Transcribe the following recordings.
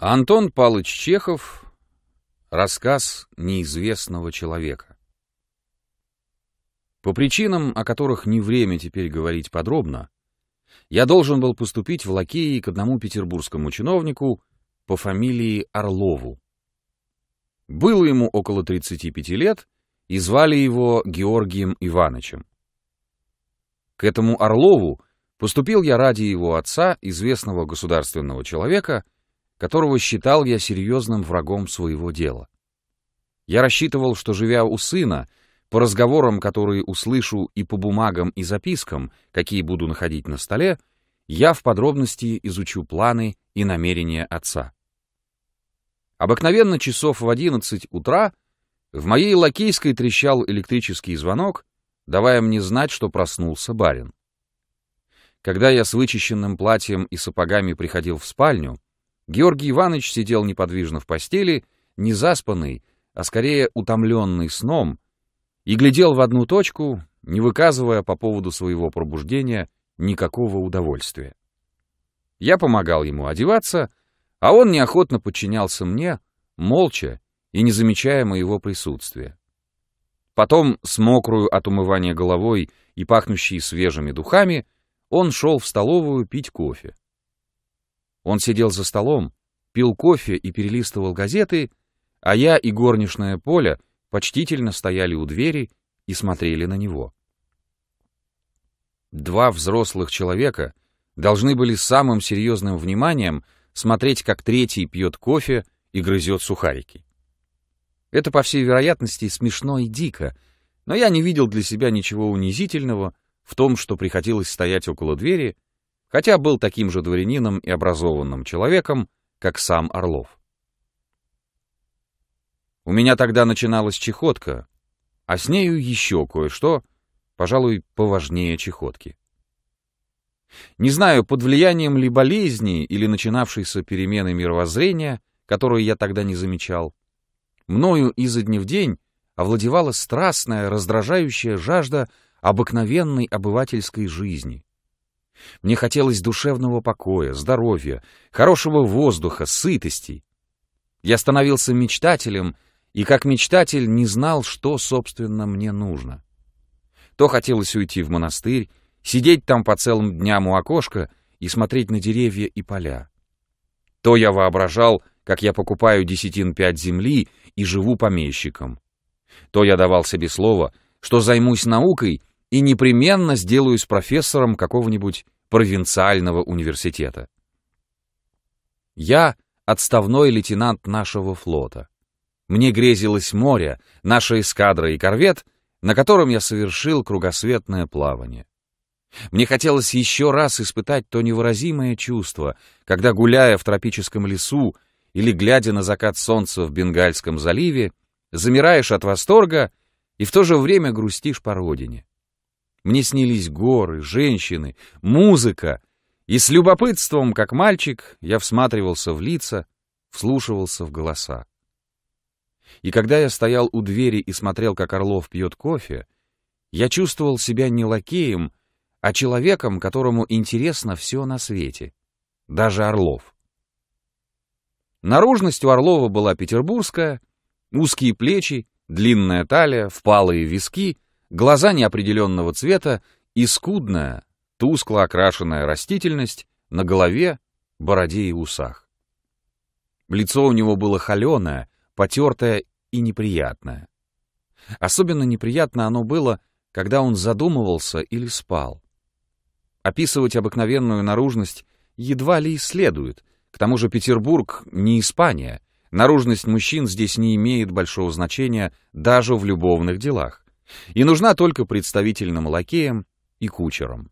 Антон Палыч Чехов. Рассказ неизвестного человека. По причинам, о которых не время теперь говорить подробно, я должен был поступить в лакеи к одному петербургскому чиновнику по фамилии Орлову. Было ему около 35 лет, и звали его Георгием Ивановичем. К этому Орлову поступил я ради его отца, известного государственного человека, которого считал я серьезным врагом своего дела. Я рассчитывал, что, живя у сына, по разговорам, которые услышу, и по бумагам и запискам, какие буду находить на столе, я в подробности изучу планы и намерения отца. Обыкновенно часов в одиннадцать утра в моей лакейской трещал электрический звонок, давая мне знать, что проснулся барин. Когда я с вычищенным платьем и сапогами приходил в спальню, Георгий Иванович сидел неподвижно в постели, не заспанный, а скорее утомленный сном, и глядел в одну точку, не выказывая по поводу своего пробуждения никакого удовольствия. Я помогал ему одеваться, а он неохотно подчинялся мне, молча и не замечая моего присутствия. Потом, с мокрую от умывания головой и пахнущей свежими духами, он шел в столовую пить кофе. Он сидел за столом, пил кофе и перелистывал газеты, а я и горничная Поля почтительно стояли у двери и смотрели на него. Два взрослых человека должны были самым серьезным вниманием смотреть, как третий пьет кофе и грызет сухарики. Это, по всей вероятности, смешно и дико, но я не видел для себя ничего унизительного в том, что приходилось стоять около двери хотя был таким же дворянином и образованным человеком, как сам Орлов. У меня тогда начиналась чехотка, а с нею еще кое-что, пожалуй, поважнее чехотки. Не знаю, под влиянием ли болезни или начинавшейся перемены мировоззрения, которую я тогда не замечал, мною изо дня в день овладевала страстная, раздражающая жажда обыкновенной обывательской жизни, мне хотелось душевного покоя, здоровья, хорошего воздуха, сытостей. Я становился мечтателем, и как мечтатель не знал, что, собственно, мне нужно. То хотелось уйти в монастырь, сидеть там по целым дням у окошка и смотреть на деревья и поля. То я воображал, как я покупаю десятин пять земли и живу помещиком. То я давал себе слово, что займусь наукой и непременно сделаюсь профессором какого-нибудь провинциального университета. Я отставной лейтенант нашего флота. Мне грезилось море, наша эскадра и корвет, на котором я совершил кругосветное плавание. Мне хотелось еще раз испытать то невыразимое чувство, когда, гуляя в тропическом лесу или глядя на закат солнца в Бенгальском заливе, замираешь от восторга и в то же время грустишь по родине. Мне снились горы, женщины, музыка. И с любопытством, как мальчик, я всматривался в лица, вслушивался в голоса. И когда я стоял у двери и смотрел, как Орлов пьет кофе, я чувствовал себя не лакеем, а человеком, которому интересно все на свете. Даже Орлов. Наружность у Орлова была петербургская, узкие плечи, длинная талия, впалые виски — глаза неопределенного цвета и скудная, тускло окрашенная растительность на голове, бороде и усах. Лицо у него было холеное, потертое и неприятное. Особенно неприятно оно было, когда он задумывался или спал. Описывать обыкновенную наружность едва ли и следует, к тому же Петербург не Испания, наружность мужчин здесь не имеет большого значения даже в любовных делах и нужна только представительным лакеям и кучерам.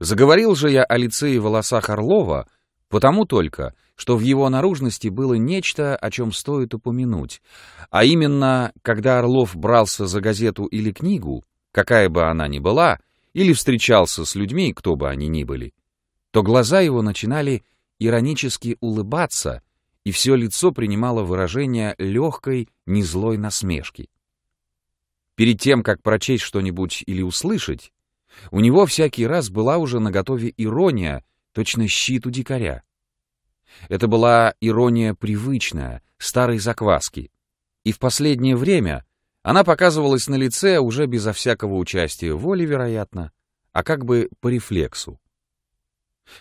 Заговорил же я о лице и волосах Орлова, потому только, что в его наружности было нечто, о чем стоит упомянуть, а именно, когда Орлов брался за газету или книгу, какая бы она ни была, или встречался с людьми, кто бы они ни были, то глаза его начинали иронически улыбаться, и все лицо принимало выражение легкой, незлой насмешки. Перед тем, как прочесть что-нибудь или услышать, у него всякий раз была уже наготове ирония, точно щит у дикаря. Это была ирония привычная, старой закваски. И в последнее время она показывалась на лице уже безо всякого участия воли, вероятно, а как бы по рефлексу.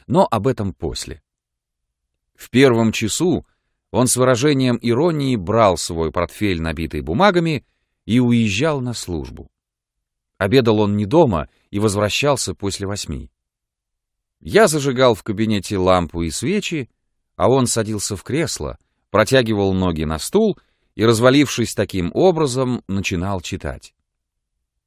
Но об этом после. В первом часу он с выражением иронии брал свой портфель, набитый бумагами, и уезжал на службу. Обедал он не дома и возвращался после восьми. Я зажигал в кабинете лампу и свечи, а он садился в кресло, протягивал ноги на стул и, развалившись таким образом, начинал читать.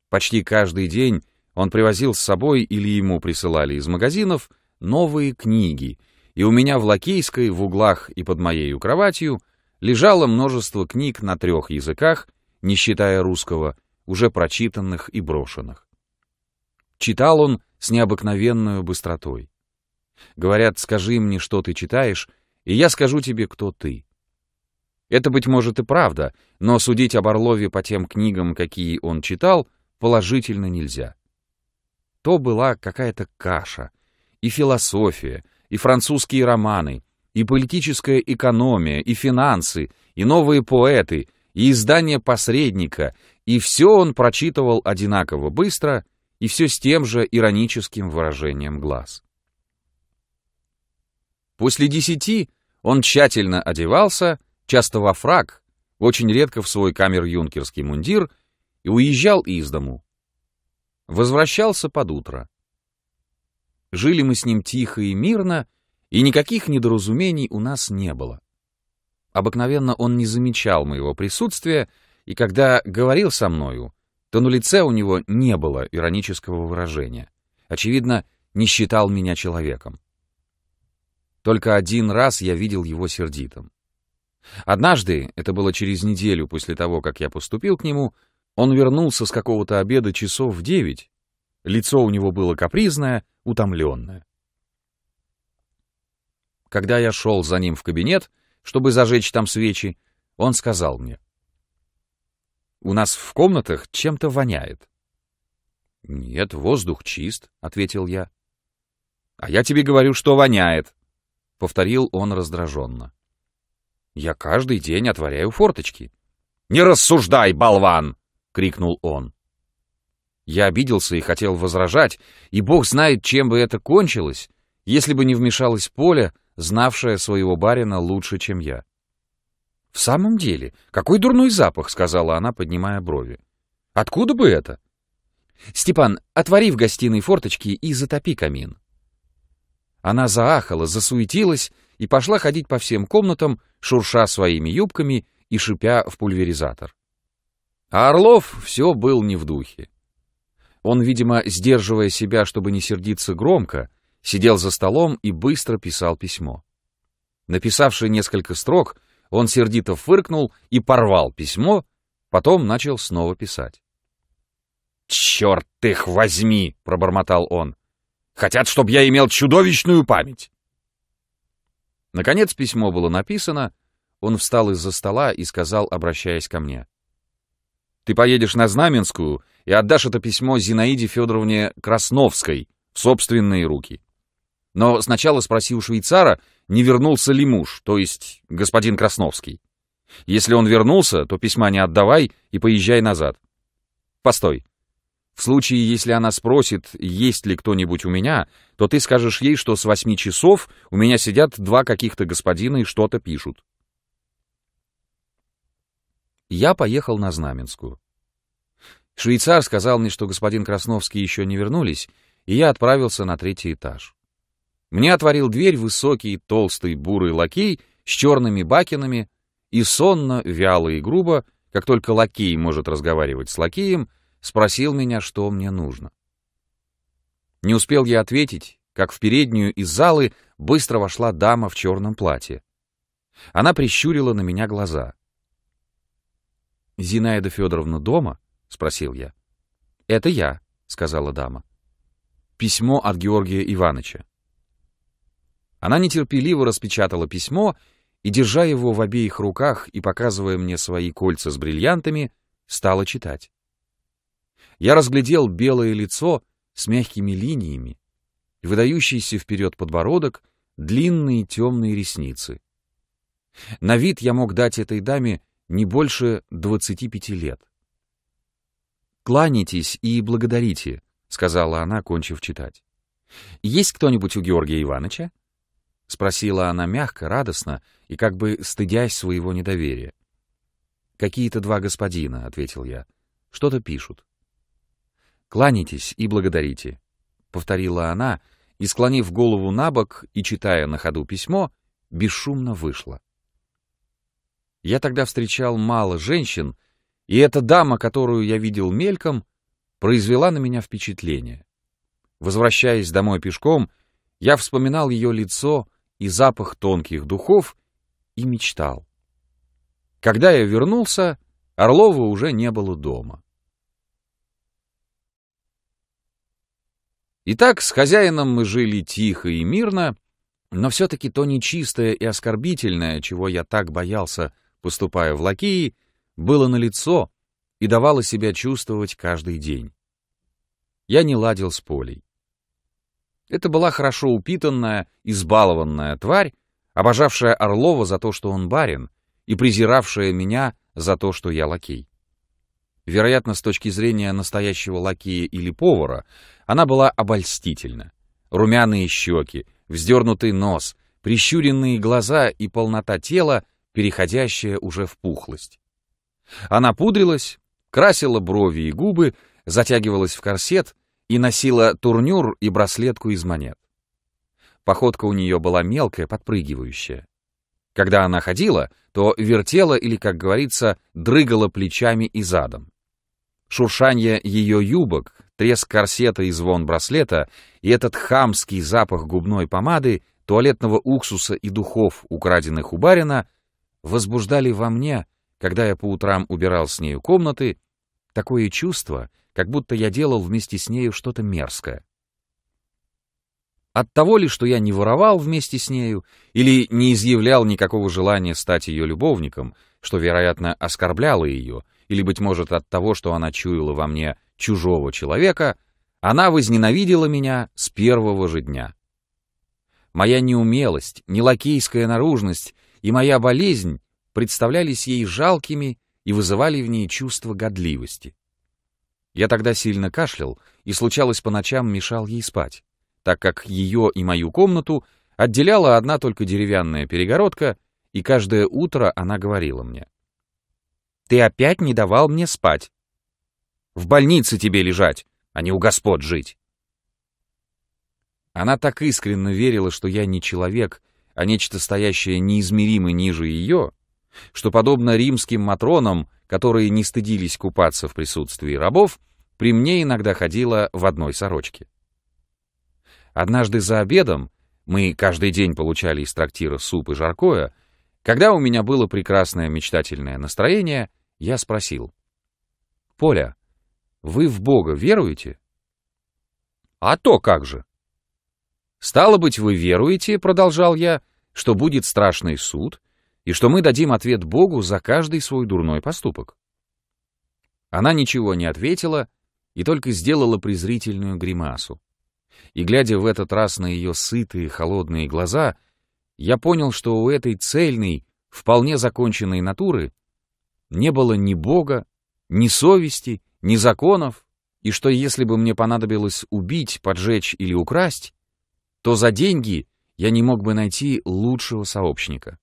Почти каждый день он привозил с собой или ему присылали из магазинов новые книги, и у меня в Лакейской, в углах и под моею кроватью лежало множество книг на трех языках — не считая русского, уже прочитанных и брошенных. Читал он с необыкновенной быстротой. Говорят, скажи мне, что ты читаешь, и я скажу тебе, кто ты. Это, быть может, и правда, но судить об Орлове по тем книгам, какие он читал, положительно нельзя. То была какая-то каша, и философия, и французские романы, и политическая экономия, и финансы, и новые поэты — и издание посредника, и все он прочитывал одинаково быстро, и все с тем же ироническим выражением глаз. После десяти он тщательно одевался, часто во фраг, очень редко в свой камер-юнкерский мундир, и уезжал из дому. Возвращался под утро. Жили мы с ним тихо и мирно, и никаких недоразумений у нас не было. Обыкновенно он не замечал моего присутствия, и когда говорил со мною, то на лице у него не было иронического выражения. Очевидно, не считал меня человеком. Только один раз я видел его сердитым. Однажды, это было через неделю после того, как я поступил к нему, он вернулся с какого-то обеда часов в девять. Лицо у него было капризное, утомленное. Когда я шел за ним в кабинет, чтобы зажечь там свечи, он сказал мне. «У нас в комнатах чем-то воняет». «Нет, воздух чист», — ответил я. «А я тебе говорю, что воняет», — повторил он раздраженно. «Я каждый день отворяю форточки». «Не рассуждай, болван!» — крикнул он. Я обиделся и хотел возражать, и бог знает, чем бы это кончилось, если бы не вмешалось поле знавшая своего барина лучше, чем я. «В самом деле, какой дурной запах!» — сказала она, поднимая брови. «Откуда бы это?» «Степан, отвори в гостиной форточки и затопи камин». Она заахала, засуетилась и пошла ходить по всем комнатам, шурша своими юбками и шипя в пульверизатор. А Орлов все был не в духе. Он, видимо, сдерживая себя, чтобы не сердиться громко, сидел за столом и быстро писал письмо. Написавший несколько строк, он сердито фыркнул и порвал письмо, потом начал снова писать. «Черт их возьми!» — пробормотал он. «Хотят, чтобы я имел чудовищную память!» Наконец письмо было написано, он встал из-за стола и сказал, обращаясь ко мне. «Ты поедешь на Знаменскую и отдашь это письмо Зинаиде Федоровне Красновской в собственные руки но сначала спроси у швейцара, не вернулся ли муж, то есть господин Красновский. Если он вернулся, то письма не отдавай и поезжай назад. Постой. В случае, если она спросит, есть ли кто-нибудь у меня, то ты скажешь ей, что с восьми часов у меня сидят два каких-то господина и что-то пишут. Я поехал на Знаменскую. Швейцар сказал мне, что господин Красновский еще не вернулись, и я отправился на третий этаж. Мне отворил дверь высокий, толстый, бурый лакей с черными бакинами и сонно, вяло и грубо, как только лакей может разговаривать с лакеем, спросил меня, что мне нужно. Не успел я ответить, как в переднюю из залы быстро вошла дама в черном платье. Она прищурила на меня глаза. «Зинаида Федоровна дома?» — спросил я. «Это я», — сказала дама. «Письмо от Георгия Ивановича». Она нетерпеливо распечатала письмо и, держа его в обеих руках и показывая мне свои кольца с бриллиантами, стала читать. Я разглядел белое лицо с мягкими линиями, и выдающийся вперед подбородок, длинные темные ресницы. На вид я мог дать этой даме не больше 25 лет. «Кланяйтесь и благодарите», — сказала она, кончив читать. «Есть кто-нибудь у Георгия Ивановича?» — спросила она мягко, радостно и как бы стыдясь своего недоверия. «Какие-то два господина», — ответил я. «Что-то пишут». «Кланяйтесь и благодарите», — повторила она, и, склонив голову на бок и читая на ходу письмо, бесшумно вышла. Я тогда встречал мало женщин, и эта дама, которую я видел мельком, произвела на меня впечатление. Возвращаясь домой пешком, я вспоминал ее лицо, — и запах тонких духов, и мечтал. Когда я вернулся, Орлова уже не было дома. Итак, с хозяином мы жили тихо и мирно, но все-таки то нечистое и оскорбительное, чего я так боялся, поступая в Лакии, было налицо и давало себя чувствовать каждый день. Я не ладил с Полей. Это была хорошо упитанная, избалованная тварь, обожавшая Орлова за то, что он барин, и презиравшая меня за то, что я лакей. Вероятно, с точки зрения настоящего лакея или повара, она была обольстительна. Румяные щеки, вздернутый нос, прищуренные глаза и полнота тела, переходящая уже в пухлость. Она пудрилась, красила брови и губы, затягивалась в корсет и носила турнюр и браслетку из монет. Походка у нее была мелкая, подпрыгивающая. Когда она ходила, то вертела или, как говорится, дрыгала плечами и задом. Шуршание ее юбок, треск корсета и звон браслета, и этот хамский запах губной помады, туалетного уксуса и духов, украденных у барина, возбуждали во мне, когда я по утрам убирал с нею комнаты, такое чувство, как будто я делал вместе с нею что-то мерзкое. От того ли, что я не воровал вместе с нею или не изъявлял никакого желания стать ее любовником, что, вероятно, оскорбляло ее, или, быть может, от того, что она чуяла во мне чужого человека, она возненавидела меня с первого же дня. Моя неумелость, нелакейская наружность и моя болезнь представлялись ей жалкими и вызывали в ней чувство годливости. Я тогда сильно кашлял и, случалось, по ночам мешал ей спать, так как ее и мою комнату отделяла одна только деревянная перегородка, и каждое утро она говорила мне. «Ты опять не давал мне спать. В больнице тебе лежать, а не у господ жить». Она так искренне верила, что я не человек, а нечто стоящее неизмеримо ниже ее, что, подобно римским матронам, которые не стыдились купаться в присутствии рабов, при мне иногда ходила в одной сорочке. Однажды за обедом, мы каждый день получали из трактира суп и жаркое, когда у меня было прекрасное мечтательное настроение, я спросил. «Поля, вы в Бога веруете?» «А то как же!» «Стало быть, вы веруете, — продолжал я, — что будет страшный суд, и что мы дадим ответ Богу за каждый свой дурной поступок. Она ничего не ответила и только сделала презрительную гримасу. И глядя в этот раз на ее сытые, холодные глаза, я понял, что у этой цельной, вполне законченной натуры не было ни Бога, ни совести, ни законов, и что если бы мне понадобилось убить, поджечь или украсть, то за деньги я не мог бы найти лучшего сообщника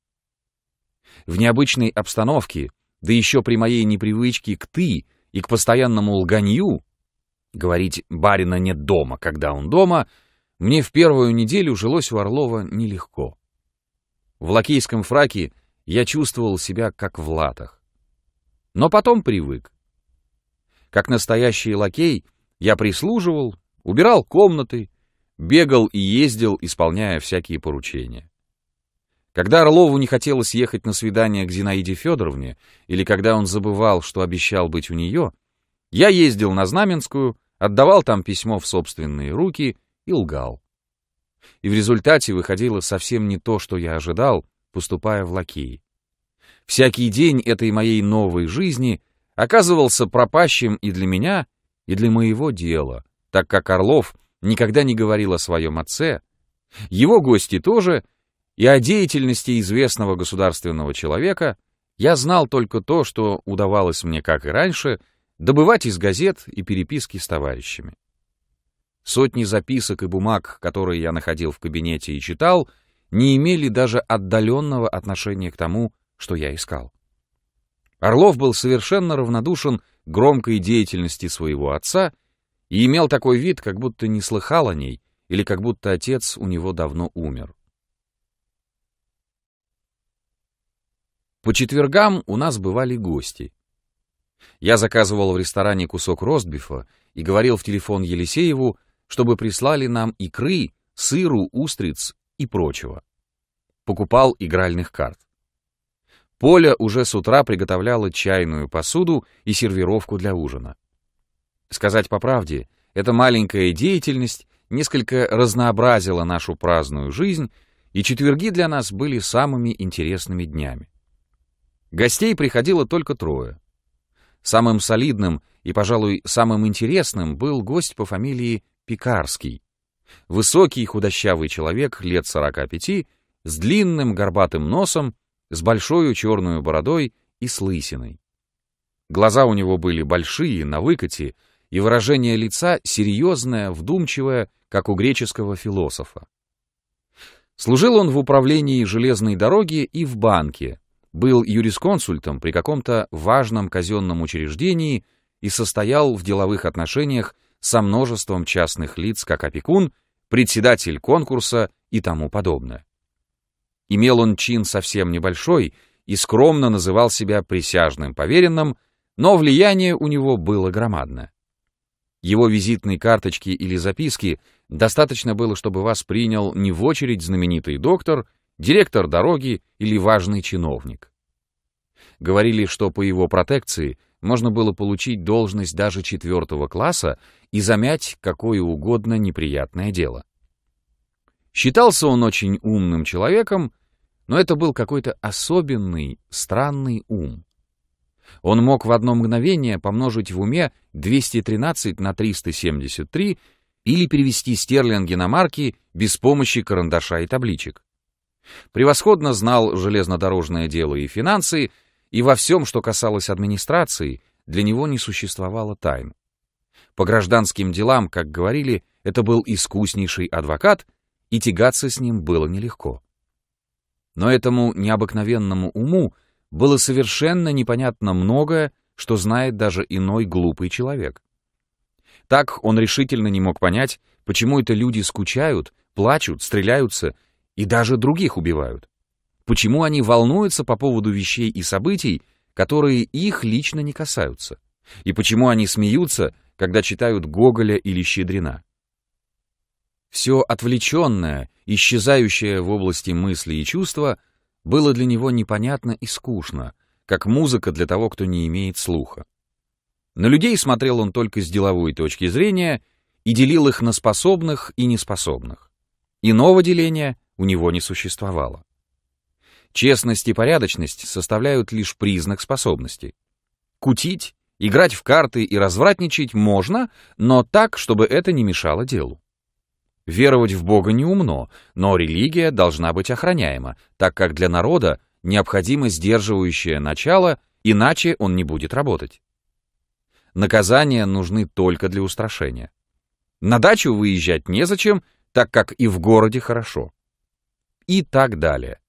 в необычной обстановке, да еще при моей непривычке к «ты» и к постоянному лганью, говорить «барина нет дома, когда он дома», мне в первую неделю жилось у Орлова нелегко. В лакейском фраке я чувствовал себя как в латах. Но потом привык. Как настоящий лакей я прислуживал, убирал комнаты, бегал и ездил, исполняя всякие поручения. Когда Орлову не хотелось ехать на свидание к Зинаиде Федоровне, или когда он забывал, что обещал быть у нее, я ездил на Знаменскую, отдавал там письмо в собственные руки и лгал. И в результате выходило совсем не то, что я ожидал, поступая в лакеи. Всякий день этой моей новой жизни оказывался пропащим и для меня, и для моего дела, так как Орлов никогда не говорил о своем отце, его гости тоже — и о деятельности известного государственного человека я знал только то, что удавалось мне, как и раньше, добывать из газет и переписки с товарищами. Сотни записок и бумаг, которые я находил в кабинете и читал, не имели даже отдаленного отношения к тому, что я искал. Орлов был совершенно равнодушен громкой деятельности своего отца и имел такой вид, как будто не слыхал о ней или как будто отец у него давно умер. По четвергам у нас бывали гости. Я заказывал в ресторане кусок ростбифа и говорил в телефон Елисееву, чтобы прислали нам икры, сыру, устриц и прочего. Покупал игральных карт. Поля уже с утра приготовляла чайную посуду и сервировку для ужина. Сказать по правде, эта маленькая деятельность несколько разнообразила нашу праздную жизнь, и четверги для нас были самыми интересными днями. Гостей приходило только трое. Самым солидным и, пожалуй, самым интересным был гость по фамилии Пикарский. Высокий худощавый человек лет 45 с длинным горбатым носом, с большой черную бородой и с лысиной. Глаза у него были большие, на выкате, и выражение лица серьезное, вдумчивое, как у греческого философа. Служил он в управлении железной дороги и в банке, был юрисконсультом при каком-то важном казенном учреждении и состоял в деловых отношениях со множеством частных лиц как опекун, председатель конкурса и тому подобное. Имел он чин совсем небольшой и скромно называл себя присяжным поверенным, но влияние у него было громадное. Его визитной карточки или записки достаточно было, чтобы вас принял не в очередь знаменитый доктор директор дороги или важный чиновник. Говорили, что по его протекции можно было получить должность даже четвертого класса и замять какое угодно неприятное дело. Считался он очень умным человеком, но это был какой-то особенный, странный ум. Он мог в одно мгновение помножить в уме 213 на 373 или перевести стерлинги на марки без помощи карандаша и табличек. Превосходно знал железнодорожное дело и финансы, и во всем, что касалось администрации, для него не существовало тайн. По гражданским делам, как говорили, это был искуснейший адвокат, и тягаться с ним было нелегко. Но этому необыкновенному уму было совершенно непонятно многое, что знает даже иной глупый человек. Так он решительно не мог понять, почему это люди скучают, плачут, стреляются и даже других убивают. Почему они волнуются по поводу вещей и событий, которые их лично не касаются? И почему они смеются, когда читают Гоголя или Щедрина? Все отвлеченное, исчезающее в области мысли и чувства, было для него непонятно и скучно, как музыка для того, кто не имеет слуха. На людей смотрел он только с деловой точки зрения и делил их на способных и неспособных. Иного деления у него не существовало. Честность и порядочность составляют лишь признак способности. Кутить, играть в карты и развратничать можно, но так, чтобы это не мешало делу. Веровать в Бога неумно, но религия должна быть охраняема, так как для народа необходимо сдерживающее начало, иначе он не будет работать. Наказания нужны только для устрашения. На дачу выезжать незачем, так как и в городе хорошо и так далее.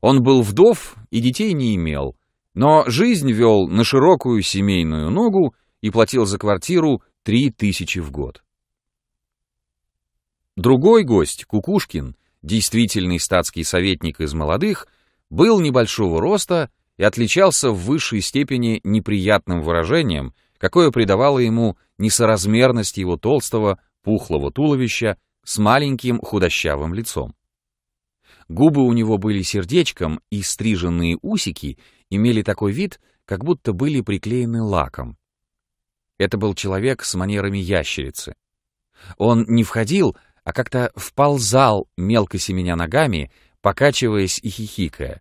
Он был вдов и детей не имел, но жизнь вел на широкую семейную ногу и платил за квартиру 3000 в год. Другой гость, Кукушкин, действительный статский советник из молодых, был небольшого роста и отличался в высшей степени неприятным выражением, какое придавало ему несоразмерность его толстого, пухлого туловища с маленьким худощавым лицом. Губы у него были сердечком, и стриженные усики имели такой вид, как будто были приклеены лаком. Это был человек с манерами ящерицы. Он не входил, а как-то вползал, мелко семеня ногами, покачиваясь и хихикая.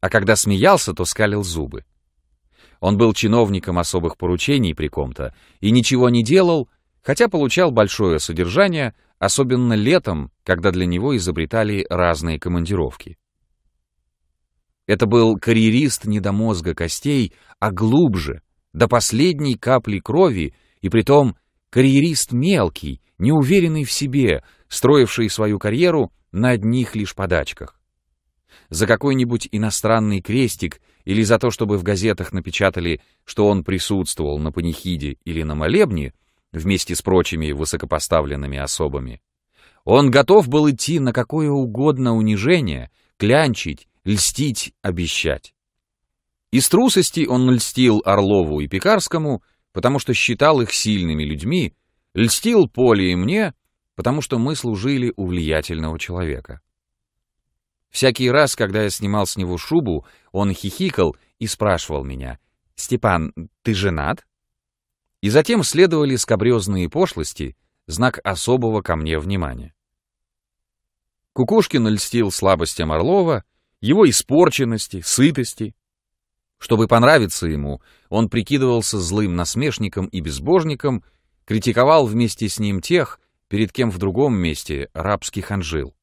А когда смеялся, то скалил зубы. Он был чиновником особых поручений при ком-то и ничего не делал, хотя получал большое содержание, особенно летом, когда для него изобретали разные командировки. Это был карьерист не до мозга костей, а глубже, до последней капли крови, и притом карьерист мелкий, неуверенный в себе, строивший свою карьеру на одних лишь подачках. За какой-нибудь иностранный крестик или за то, чтобы в газетах напечатали, что он присутствовал на панихиде или на молебне — вместе с прочими высокопоставленными особами. Он готов был идти на какое угодно унижение, клянчить, льстить, обещать. Из трусости он льстил Орлову и Пекарскому, потому что считал их сильными людьми, льстил Поле и мне, потому что мы служили у влиятельного человека. Всякий раз, когда я снимал с него шубу, он хихикал и спрашивал меня, «Степан, ты женат?» И затем следовали скобрезные пошлости, знак особого ко мне внимания. Кукушкин льстил слабостям Орлова, его испорченности, сытости. Чтобы понравиться ему, он прикидывался злым насмешником и безбожником, критиковал вместе с ним тех, перед кем в другом месте рабский ханжил.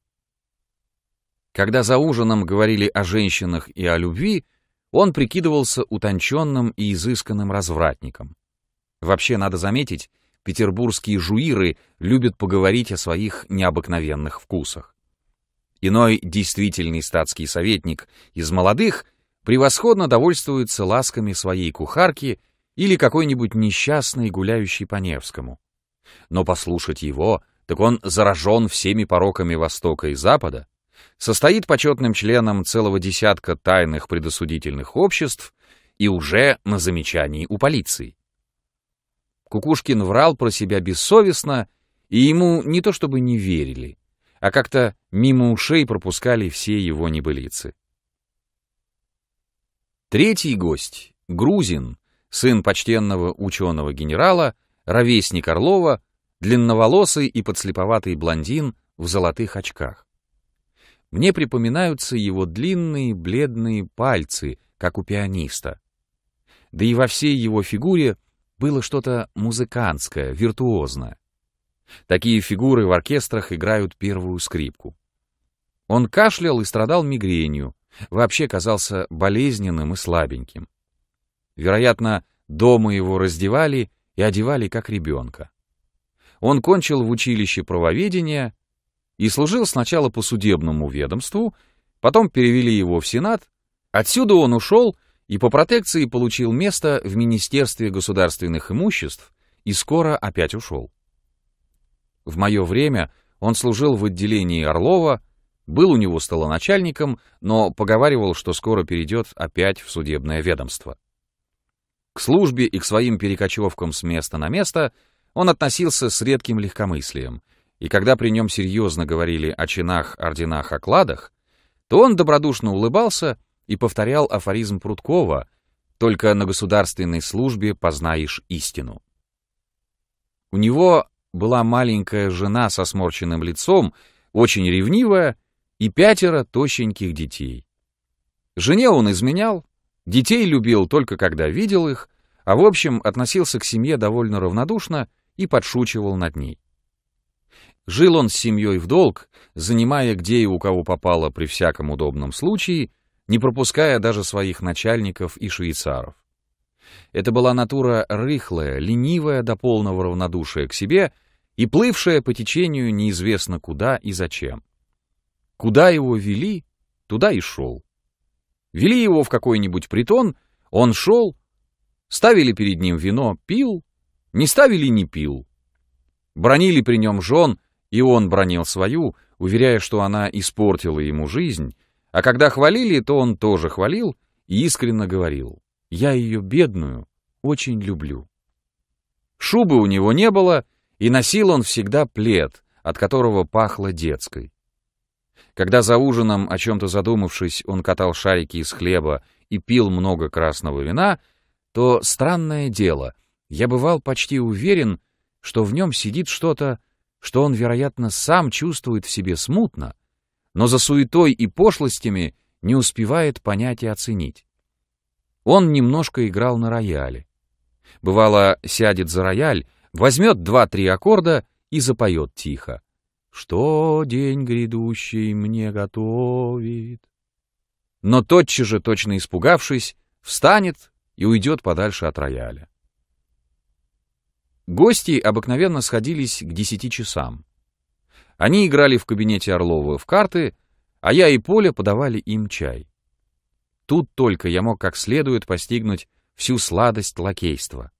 Когда за ужином говорили о женщинах и о любви, он прикидывался утонченным и изысканным развратником. Вообще, надо заметить, петербургские жуиры любят поговорить о своих необыкновенных вкусах. Иной действительный статский советник из молодых превосходно довольствуется ласками своей кухарки или какой-нибудь несчастной, гуляющей по Невскому. Но послушать его, так он заражен всеми пороками Востока и Запада, состоит почетным членом целого десятка тайных предосудительных обществ и уже на замечании у полиции. Кукушкин врал про себя бессовестно, и ему не то чтобы не верили, а как-то мимо ушей пропускали все его небылицы. Третий гость, грузин, сын почтенного ученого-генерала, ровесник Орлова, длинноволосый и подслеповатый блондин в золотых очках. Мне припоминаются его длинные бледные пальцы, как у пианиста. Да и во всей его фигуре — было что-то музыкантское, виртуозное. Такие фигуры в оркестрах играют первую скрипку. Он кашлял и страдал мигренью, вообще казался болезненным и слабеньким. Вероятно, дома его раздевали и одевали как ребенка. Он кончил в училище правоведения и служил сначала по судебному ведомству, потом перевели его в Сенат, отсюда он ушел — и по протекции получил место в Министерстве государственных имуществ и скоро опять ушел. В мое время он служил в отделении Орлова, был у него столоначальником, но поговаривал, что скоро перейдет опять в судебное ведомство. К службе и к своим перекочевкам с места на место он относился с редким легкомыслием, и когда при нем серьезно говорили о чинах, орденах, окладах, то он добродушно улыбался — и повторял афоризм Прудкова «Только на государственной службе познаешь истину». У него была маленькая жена со сморченным лицом, очень ревнивая, и пятеро тощеньких детей. Жене он изменял, детей любил только когда видел их, а в общем относился к семье довольно равнодушно и подшучивал над ней. Жил он с семьей в долг, занимая где и у кого попало при всяком удобном случае, не пропуская даже своих начальников и швейцаров. Это была натура рыхлая, ленивая до полного равнодушия к себе и плывшая по течению неизвестно куда и зачем. Куда его вели, туда и шел. Вели его в какой-нибудь притон, он шел, ставили перед ним вино, пил, не ставили — не пил. Бронили при нем жен, и он бронил свою, уверяя, что она испортила ему жизнь — а когда хвалили, то он тоже хвалил и искренне говорил. «Я ее бедную очень люблю». Шубы у него не было, и носил он всегда плед, от которого пахло детской. Когда за ужином, о чем-то задумавшись, он катал шарики из хлеба и пил много красного вина, то, странное дело, я бывал почти уверен, что в нем сидит что-то, что он, вероятно, сам чувствует в себе смутно, но за суетой и пошлостями не успевает понять и оценить. Он немножко играл на рояле. Бывало, сядет за рояль, возьмет два-три аккорда и запоет тихо. «Что день грядущий мне готовит?» Но тотчас же, точно испугавшись, встанет и уйдет подальше от рояля. Гости обыкновенно сходились к десяти часам. Они играли в кабинете Орлова в карты, а я и Поля подавали им чай. Тут только я мог как следует постигнуть всю сладость лакейства.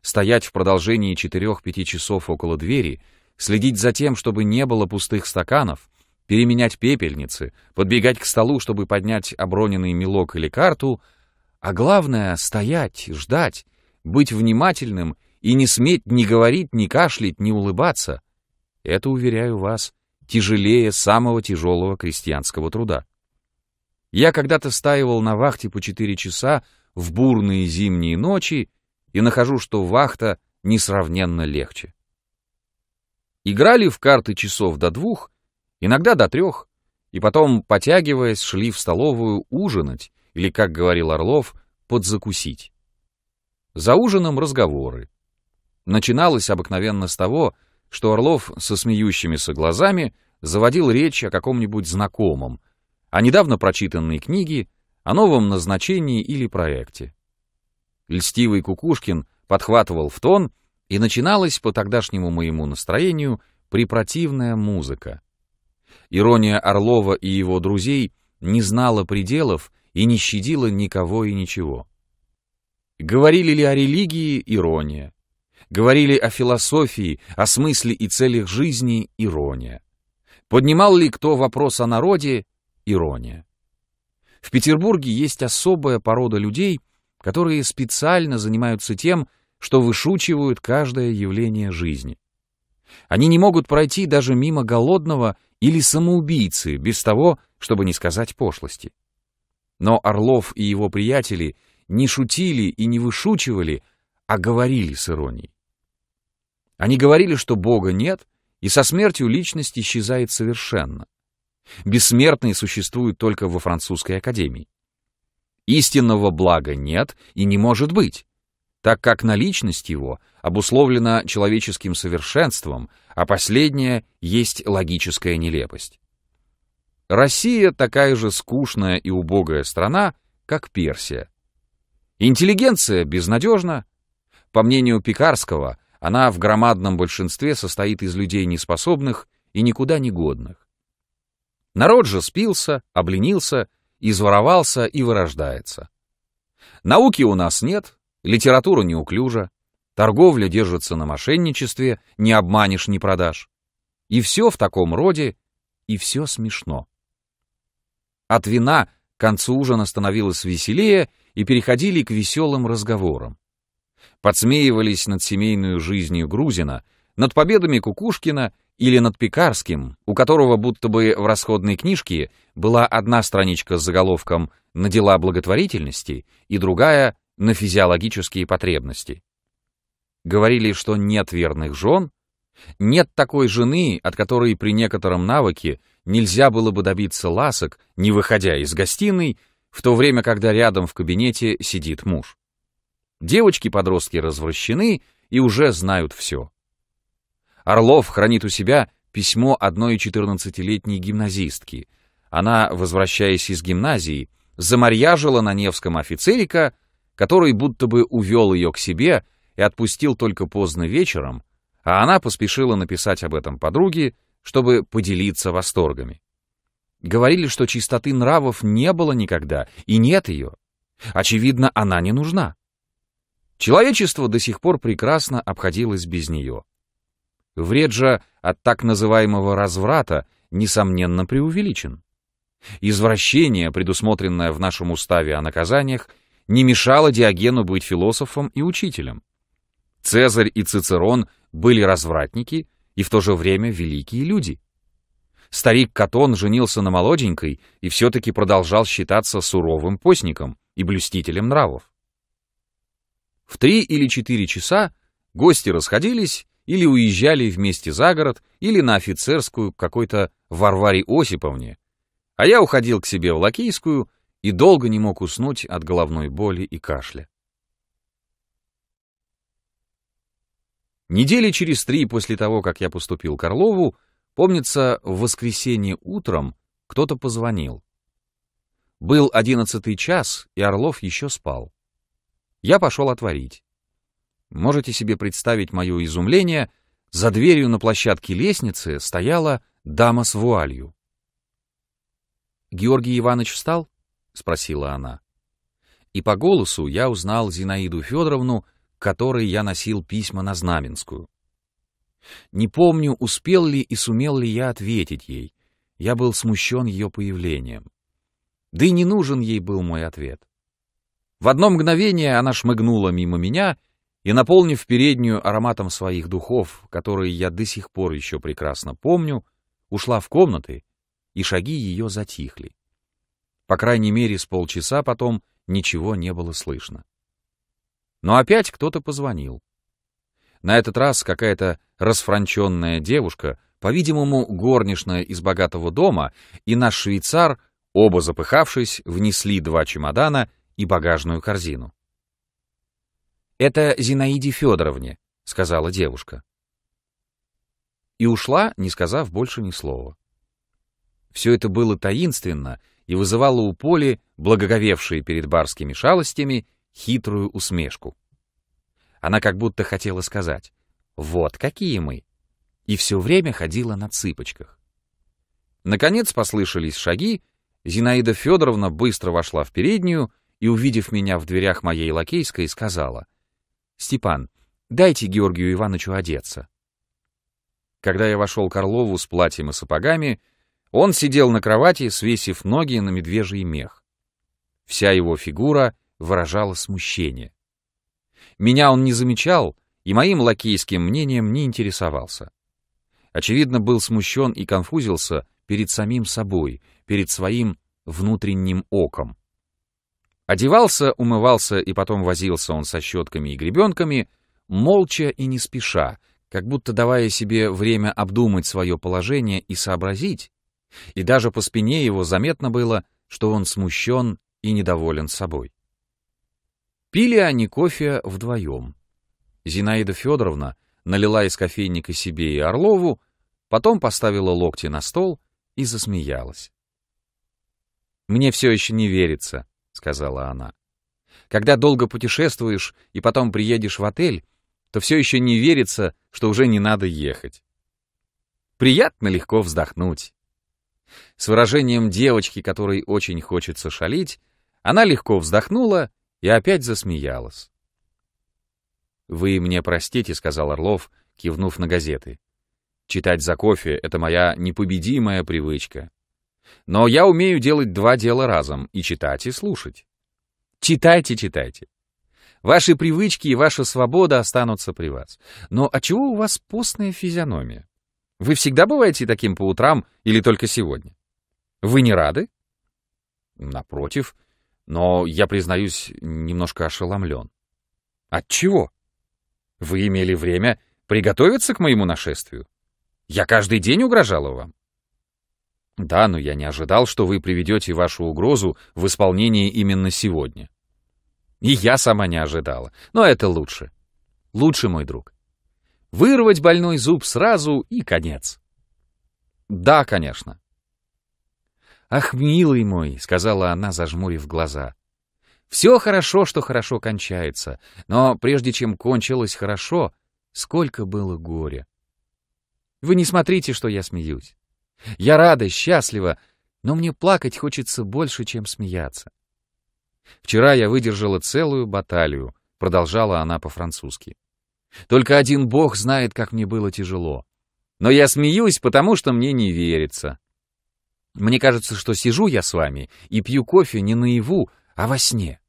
Стоять в продолжении четырех-пяти часов около двери, следить за тем, чтобы не было пустых стаканов, переменять пепельницы, подбегать к столу, чтобы поднять оброненный мелок или карту, а главное — стоять, ждать, быть внимательным и не сметь ни говорить, ни кашлять, ни улыбаться — это, уверяю вас, тяжелее самого тяжелого крестьянского труда. Я когда-то стаивал на вахте по четыре часа в бурные зимние ночи и нахожу, что вахта несравненно легче. Играли в карты часов до двух, иногда до трех, и потом, потягиваясь, шли в столовую ужинать, или, как говорил Орлов, подзакусить. За ужином разговоры. Начиналось обыкновенно с того, что Орлов со смеющимися глазами заводил речь о каком-нибудь знакомом, о недавно прочитанной книге, о новом назначении или проекте. Льстивый Кукушкин подхватывал в тон, и начиналась по тогдашнему моему настроению припротивная музыка. Ирония Орлова и его друзей не знала пределов и не щадила никого и ничего. Говорили ли о религии — ирония говорили о философии, о смысле и целях жизни — ирония. Поднимал ли кто вопрос о народе — ирония. В Петербурге есть особая порода людей, которые специально занимаются тем, что вышучивают каждое явление жизни. Они не могут пройти даже мимо голодного или самоубийцы без того, чтобы не сказать пошлости. Но Орлов и его приятели не шутили и не вышучивали, а говорили с иронией. Они говорили, что Бога нет, и со смертью личность исчезает совершенно. Бессмертные существуют только во французской академии. Истинного блага нет и не может быть, так как наличность его обусловлена человеческим совершенством, а последнее есть логическая нелепость. Россия такая же скучная и убогая страна, как Персия. Интеллигенция безнадежна. По мнению Пекарского, она в громадном большинстве состоит из людей неспособных и никуда не годных. Народ же спился, обленился, изворовался и вырождается. Науки у нас нет, литература неуклюжа, торговля держится на мошенничестве, не обманешь, не продашь. И все в таком роде, и все смешно. От вина к концу ужина становилось веселее, и переходили к веселым разговорам подсмеивались над семейную жизнью Грузина, над победами Кукушкина или над Пекарским, у которого будто бы в расходной книжке была одна страничка с заголовком «На дела благотворительности» и другая «На физиологические потребности». Говорили, что нет верных жен, нет такой жены, от которой при некотором навыке нельзя было бы добиться ласок, не выходя из гостиной, в то время, когда рядом в кабинете сидит муж. Девочки-подростки развращены и уже знают все. Орлов хранит у себя письмо одной 14-летней гимназистки. Она, возвращаясь из гимназии, замарьяжила на Невском офицерика, который будто бы увел ее к себе и отпустил только поздно вечером, а она поспешила написать об этом подруге, чтобы поделиться восторгами. Говорили, что чистоты нравов не было никогда, и нет ее. Очевидно, она не нужна. Человечество до сих пор прекрасно обходилось без нее. Вред же от так называемого разврата, несомненно, преувеличен. Извращение, предусмотренное в нашем уставе о наказаниях, не мешало Диогену быть философом и учителем. Цезарь и Цицерон были развратники и в то же время великие люди. Старик Катон женился на молоденькой и все-таки продолжал считаться суровым постником и блюстителем нравов. В три или четыре часа гости расходились или уезжали вместе за город, или на офицерскую какой-то Варваре Осиповне, а я уходил к себе в Лакейскую и долго не мог уснуть от головной боли и кашля. Недели через три после того, как я поступил к Орлову, помнится, в воскресенье утром кто-то позвонил. Был одиннадцатый час, и Орлов еще спал. Я пошел отворить. Можете себе представить мое изумление, за дверью на площадке лестницы стояла дама с вуалью. «Георгий Иванович встал?» — спросила она. И по голосу я узнал Зинаиду Федоровну, которой я носил письма на Знаменскую. Не помню, успел ли и сумел ли я ответить ей. Я был смущен ее появлением. Да и не нужен ей был мой ответ. В одно мгновение она шмыгнула мимо меня и, наполнив переднюю ароматом своих духов, которые я до сих пор еще прекрасно помню, ушла в комнаты, и шаги ее затихли. По крайней мере, с полчаса потом ничего не было слышно. Но опять кто-то позвонил. На этот раз какая-то расфранченная девушка, по-видимому, горничная из богатого дома, и наш швейцар, оба запыхавшись, внесли два чемодана — и багажную корзину. «Это Зинаиде Федоровне», — сказала девушка. И ушла, не сказав больше ни слова. Все это было таинственно и вызывало у Поли, благоговевшей перед барскими шалостями, хитрую усмешку. Она как будто хотела сказать «Вот какие мы!» и все время ходила на цыпочках. Наконец послышались шаги, Зинаида Федоровна быстро вошла в переднюю и, увидев меня в дверях моей лакейской, сказала, «Степан, дайте Георгию Ивановичу одеться». Когда я вошел к Орлову с платьем и сапогами, он сидел на кровати, свесив ноги на медвежий мех. Вся его фигура выражала смущение. Меня он не замечал и моим лакейским мнением не интересовался. Очевидно, был смущен и конфузился перед самим собой, перед своим внутренним оком. Одевался, умывался и потом возился он со щетками и гребенками, молча и не спеша, как будто давая себе время обдумать свое положение и сообразить. И даже по спине его заметно было, что он смущен и недоволен собой. Пили они кофе вдвоем. Зинаида Федоровна налила из кофейника себе и Орлову, потом поставила локти на стол и засмеялась. «Мне все еще не верится», — сказала она. «Когда долго путешествуешь и потом приедешь в отель, то все еще не верится, что уже не надо ехать. Приятно легко вздохнуть». С выражением девочки, которой очень хочется шалить, она легко вздохнула и опять засмеялась. «Вы мне простите», — сказал Орлов, кивнув на газеты. «Читать за кофе — это моя непобедимая привычка. Но я умею делать два дела разом — и читать, и слушать. Читайте, читайте. Ваши привычки и ваша свобода останутся при вас. Но отчего а у вас постная физиономия? Вы всегда бываете таким по утрам или только сегодня? Вы не рады? Напротив, но я, признаюсь, немножко ошеломлен. Отчего? Вы имели время приготовиться к моему нашествию? Я каждый день угрожала вам. Да, но я не ожидал, что вы приведете вашу угрозу в исполнение именно сегодня. И я сама не ожидала, но это лучше. Лучше, мой друг. Вырвать больной зуб сразу и конец. Да, конечно. «Ах, милый мой», — сказала она, зажмурив глаза. «Все хорошо, что хорошо кончается, но прежде чем кончилось хорошо, сколько было горя. Вы не смотрите, что я смеюсь. Я рада, счастлива, но мне плакать хочется больше, чем смеяться. Вчера я выдержала целую баталию, продолжала она по-французски. Только один бог знает, как мне было тяжело. Но я смеюсь, потому что мне не верится. Мне кажется, что сижу я с вами и пью кофе не наяву, а во сне.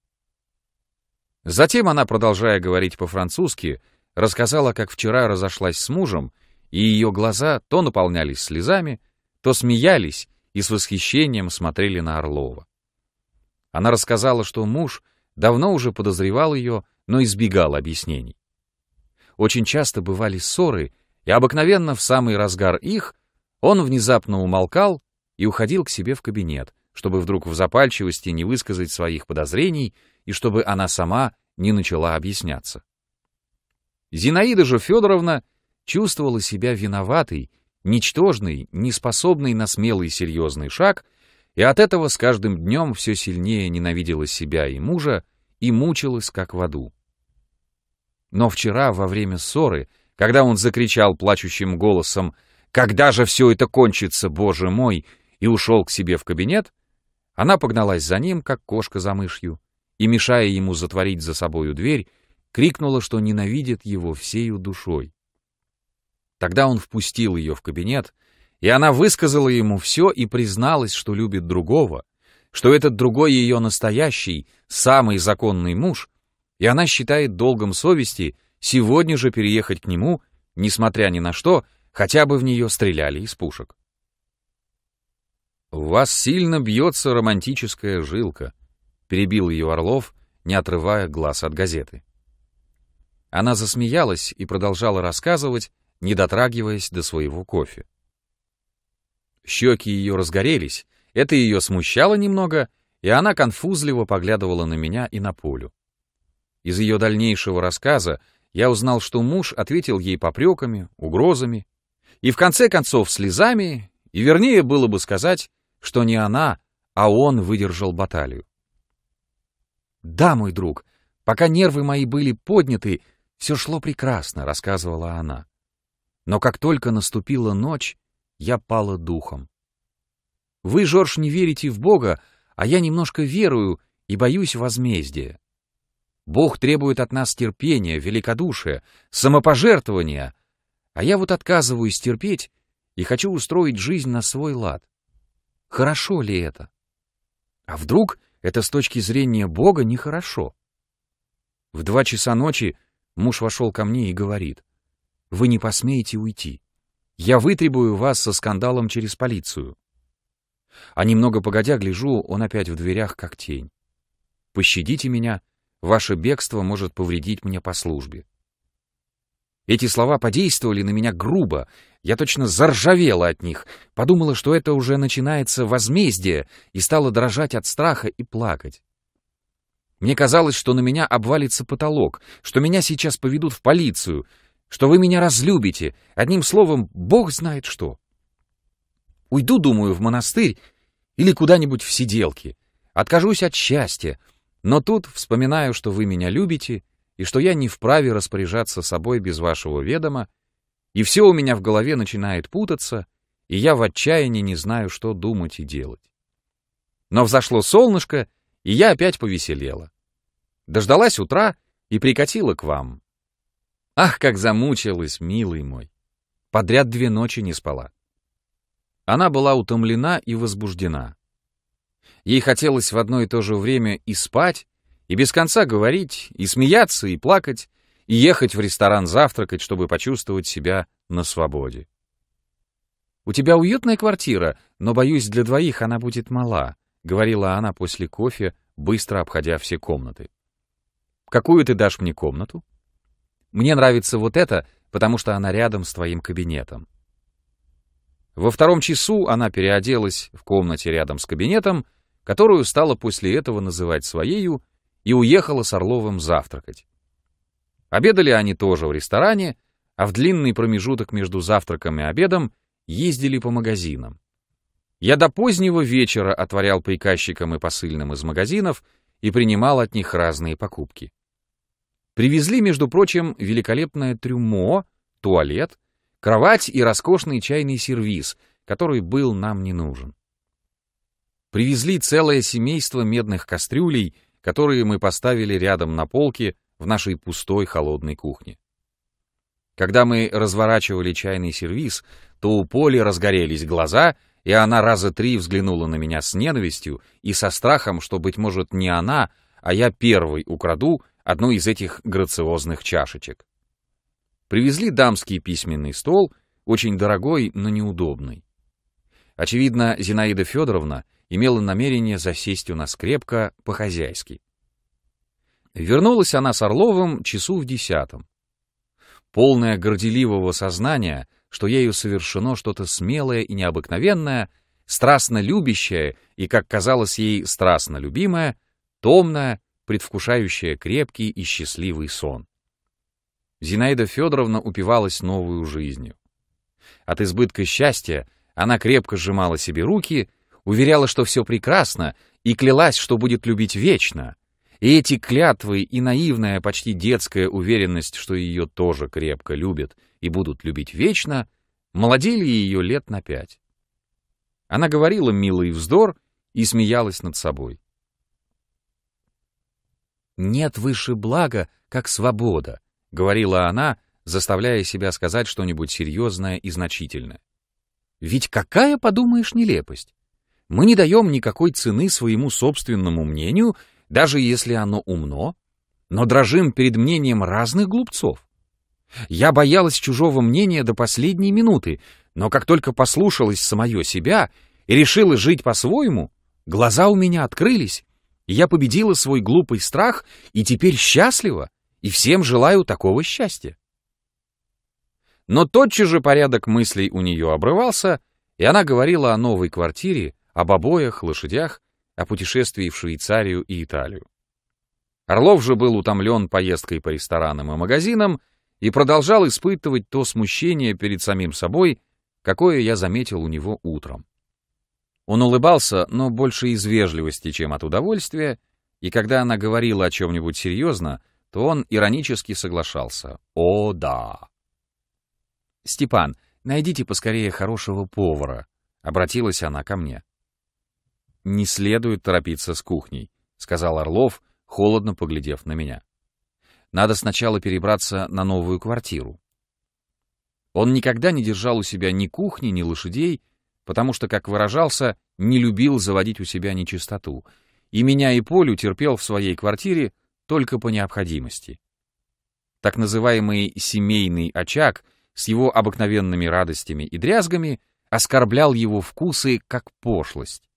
Затем она, продолжая говорить по-французски, рассказала, как вчера разошлась с мужем, и ее глаза то наполнялись слезами, то смеялись и с восхищением смотрели на Орлова. Она рассказала, что муж давно уже подозревал ее, но избегал объяснений. Очень часто бывали ссоры, и обыкновенно в самый разгар их он внезапно умолкал и уходил к себе в кабинет, чтобы вдруг в запальчивости не высказать своих подозрений и чтобы она сама не начала объясняться. Зинаида же Федоровна чувствовала себя виноватой ничтожный, неспособный на смелый серьезный шаг, и от этого с каждым днем все сильнее ненавидела себя и мужа и мучилась, как в аду. Но вчера, во время ссоры, когда он закричал плачущим голосом «Когда же все это кончится, боже мой!» и ушел к себе в кабинет, она погналась за ним, как кошка за мышью, и, мешая ему затворить за собою дверь, крикнула, что ненавидит его всею душой. Тогда он впустил ее в кабинет, и она высказала ему все и призналась, что любит другого, что этот другой ее настоящий, самый законный муж, и она считает долгом совести сегодня же переехать к нему, несмотря ни на что, хотя бы в нее стреляли из пушек. «У вас сильно бьется романтическая жилка», — перебил ее Орлов, не отрывая глаз от газеты. Она засмеялась и продолжала рассказывать, не дотрагиваясь до своего кофе. Щеки ее разгорелись, это ее смущало немного, и она конфузливо поглядывала на меня и на Полю. Из ее дальнейшего рассказа я узнал, что муж ответил ей попреками, угрозами и, в конце концов, слезами, и вернее было бы сказать, что не она, а он выдержал баталию. «Да, мой друг, пока нервы мои были подняты, все шло прекрасно», — рассказывала она. Но как только наступила ночь, я пала духом. Вы, Жорж, не верите в Бога, а я немножко верую и боюсь возмездия. Бог требует от нас терпения, великодушия, самопожертвования, а я вот отказываюсь терпеть и хочу устроить жизнь на свой лад. Хорошо ли это? А вдруг это с точки зрения Бога нехорошо? В два часа ночи муж вошел ко мне и говорит — вы не посмеете уйти. Я вытребую вас со скандалом через полицию. А немного погодя, гляжу, он опять в дверях, как тень. Пощадите меня, ваше бегство может повредить мне по службе. Эти слова подействовали на меня грубо. Я точно заржавела от них, подумала, что это уже начинается возмездие, и стала дрожать от страха и плакать. Мне казалось, что на меня обвалится потолок, что меня сейчас поведут в полицию, что вы меня разлюбите, одним словом, бог знает что. Уйду, думаю, в монастырь или куда-нибудь в сиделки, откажусь от счастья, но тут вспоминаю, что вы меня любите и что я не вправе распоряжаться собой без вашего ведома, и все у меня в голове начинает путаться, и я в отчаянии не знаю, что думать и делать. Но взошло солнышко, и я опять повеселела. Дождалась утра и прикатила к вам. Ах, как замучилась, милый мой! Подряд две ночи не спала. Она была утомлена и возбуждена. Ей хотелось в одно и то же время и спать, и без конца говорить, и смеяться, и плакать, и ехать в ресторан завтракать, чтобы почувствовать себя на свободе. «У тебя уютная квартира, но, боюсь, для двоих она будет мала», — говорила она после кофе, быстро обходя все комнаты. «Какую ты дашь мне комнату?» Мне нравится вот это, потому что она рядом с твоим кабинетом. Во втором часу она переоделась в комнате рядом с кабинетом, которую стала после этого называть своею, и уехала с Орловым завтракать. Обедали они тоже в ресторане, а в длинный промежуток между завтраком и обедом ездили по магазинам. Я до позднего вечера отворял приказчикам и посыльным из магазинов и принимал от них разные покупки. Привезли, между прочим, великолепное трюмо, туалет, кровать и роскошный чайный сервиз, который был нам не нужен. Привезли целое семейство медных кастрюлей, которые мы поставили рядом на полке в нашей пустой холодной кухне. Когда мы разворачивали чайный сервиз, то у Поли разгорелись глаза, и она раза три взглянула на меня с ненавистью и со страхом, что, быть может, не она, а я первый украду одну из этих грациозных чашечек. Привезли дамский письменный стол, очень дорогой, но неудобный. Очевидно, Зинаида Федоровна имела намерение засесть у нас крепко, по-хозяйски. Вернулась она с Орловым часу в десятом. Полная горделивого сознания, что ею совершено что-то смелое и необыкновенное, страстно любящее и, как казалось ей, страстно любимое, томное, предвкушающая крепкий и счастливый сон. Зинаида Федоровна упивалась новую жизнью. От избытка счастья она крепко сжимала себе руки, уверяла, что все прекрасно, и клялась, что будет любить вечно. И эти клятвы и наивная, почти детская уверенность, что ее тоже крепко любят и будут любить вечно, молодили ее лет на пять. Она говорила милый вздор и смеялась над собой нет выше блага, как свобода», — говорила она, заставляя себя сказать что-нибудь серьезное и значительное. «Ведь какая, подумаешь, нелепость? Мы не даем никакой цены своему собственному мнению, даже если оно умно, но дрожим перед мнением разных глупцов. Я боялась чужого мнения до последней минуты, но как только послушалась самое себя и решила жить по-своему, глаза у меня открылись, я победила свой глупый страх и теперь счастлива, и всем желаю такого счастья. Но тотчас же порядок мыслей у нее обрывался, и она говорила о новой квартире, об обоях, лошадях, о путешествии в Швейцарию и Италию. Орлов же был утомлен поездкой по ресторанам и магазинам и продолжал испытывать то смущение перед самим собой, какое я заметил у него утром. Он улыбался, но больше из вежливости, чем от удовольствия, и когда она говорила о чем-нибудь серьезно, то он иронически соглашался. «О, да!» «Степан, найдите поскорее хорошего повара», — обратилась она ко мне. «Не следует торопиться с кухней», — сказал Орлов, холодно поглядев на меня. «Надо сначала перебраться на новую квартиру». Он никогда не держал у себя ни кухни, ни лошадей, потому что, как выражался, не любил заводить у себя нечистоту, и меня и Полю терпел в своей квартире только по необходимости. Так называемый «семейный очаг» с его обыкновенными радостями и дрязгами оскорблял его вкусы как пошлость.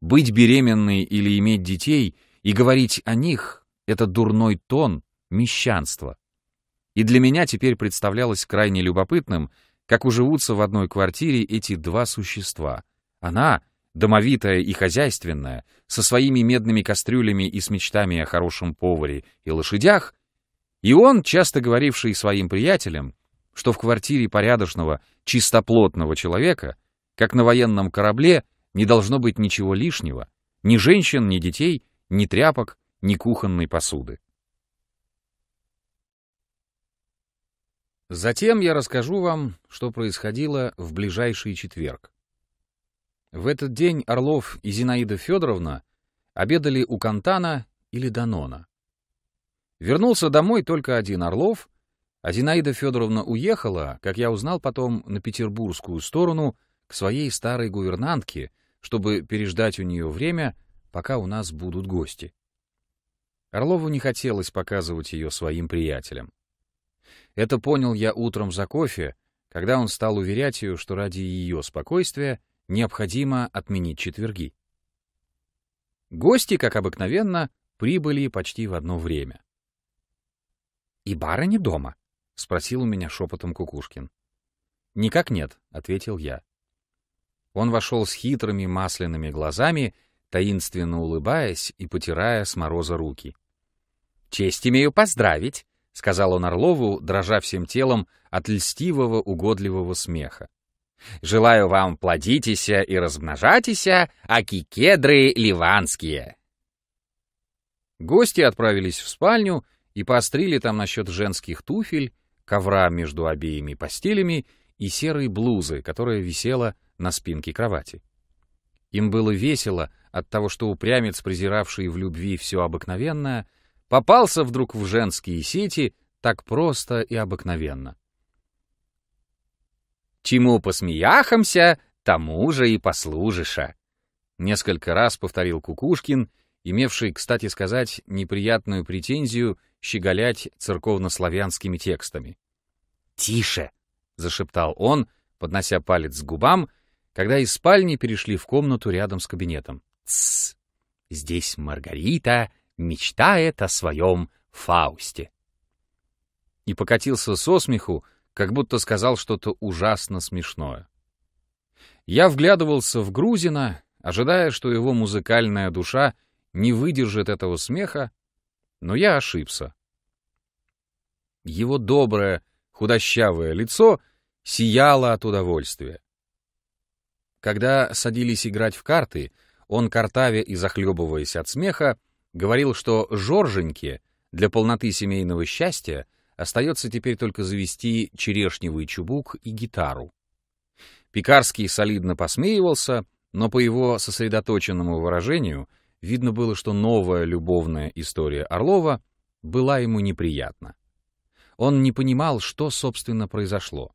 Быть беременной или иметь детей и говорить о них — это дурной тон, мещанство. И для меня теперь представлялось крайне любопытным — как уживутся в одной квартире эти два существа. Она, домовитая и хозяйственная, со своими медными кастрюлями и с мечтами о хорошем поваре и лошадях, и он, часто говоривший своим приятелям, что в квартире порядочного, чистоплотного человека, как на военном корабле, не должно быть ничего лишнего, ни женщин, ни детей, ни тряпок, ни кухонной посуды. Затем я расскажу вам, что происходило в ближайший четверг. В этот день Орлов и Зинаида Федоровна обедали у Кантана или Данона. Вернулся домой только один Орлов, а Зинаида Федоровна уехала, как я узнал потом, на петербургскую сторону к своей старой гувернантке, чтобы переждать у нее время, пока у нас будут гости. Орлову не хотелось показывать ее своим приятелям. Это понял я утром за кофе, когда он стал уверять ее, что ради ее спокойствия необходимо отменить четверги. Гости, как обыкновенно, прибыли почти в одно время. «И барыня дома?» — спросил у меня шепотом Кукушкин. «Никак нет», — ответил я. Он вошел с хитрыми масляными глазами, таинственно улыбаясь и потирая с мороза руки. «Честь имею поздравить! сказал он Орлову, дрожа всем телом от льстивого угодливого смеха. «Желаю вам плодитеся и размножатеся, аки кедры ливанские!» Гости отправились в спальню и поострили там насчет женских туфель, ковра между обеими постелями и серой блузы, которая висела на спинке кровати. Им было весело от того, что упрямец, презиравший в любви все обыкновенное, Попался вдруг в женские сети так просто и обыкновенно. «Чему посмеяхамся, тому же и послужиша», — несколько раз повторил Кукушкин, имевший, кстати сказать, неприятную претензию щеголять церковнославянскими текстами. «Тише!» — зашептал он, поднося палец к губам, когда из спальни перешли в комнату рядом с кабинетом. «Тссс! Здесь Маргарита мечтает о своем Фаусте. И покатился со смеху, как будто сказал что-то ужасно смешное. Я вглядывался в Грузина, ожидая, что его музыкальная душа не выдержит этого смеха, но я ошибся. Его доброе, худощавое лицо сияло от удовольствия. Когда садились играть в карты, он, картавя и захлебываясь от смеха, говорил, что Жорженьке для полноты семейного счастья остается теперь только завести черешневый чубук и гитару. Пекарский солидно посмеивался, но по его сосредоточенному выражению видно было, что новая любовная история Орлова была ему неприятна. Он не понимал, что, собственно, произошло.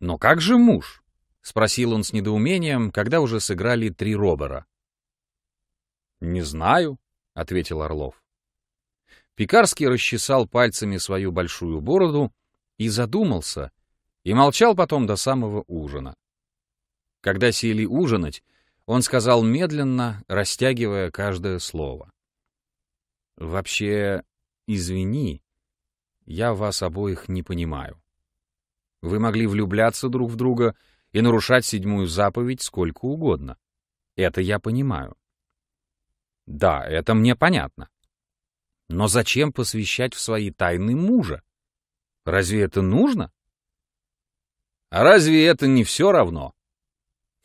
«Но как же муж?» — спросил он с недоумением, когда уже сыграли три робера. «Не знаю», — ответил Орлов. Пекарский расчесал пальцами свою большую бороду и задумался, и молчал потом до самого ужина. Когда сели ужинать, он сказал медленно, растягивая каждое слово. «Вообще, извини, я вас обоих не понимаю. Вы могли влюбляться друг в друга и нарушать седьмую заповедь сколько угодно. Это я понимаю. Да, это мне понятно. Но зачем посвящать в свои тайны мужа? Разве это нужно? А разве это не все равно?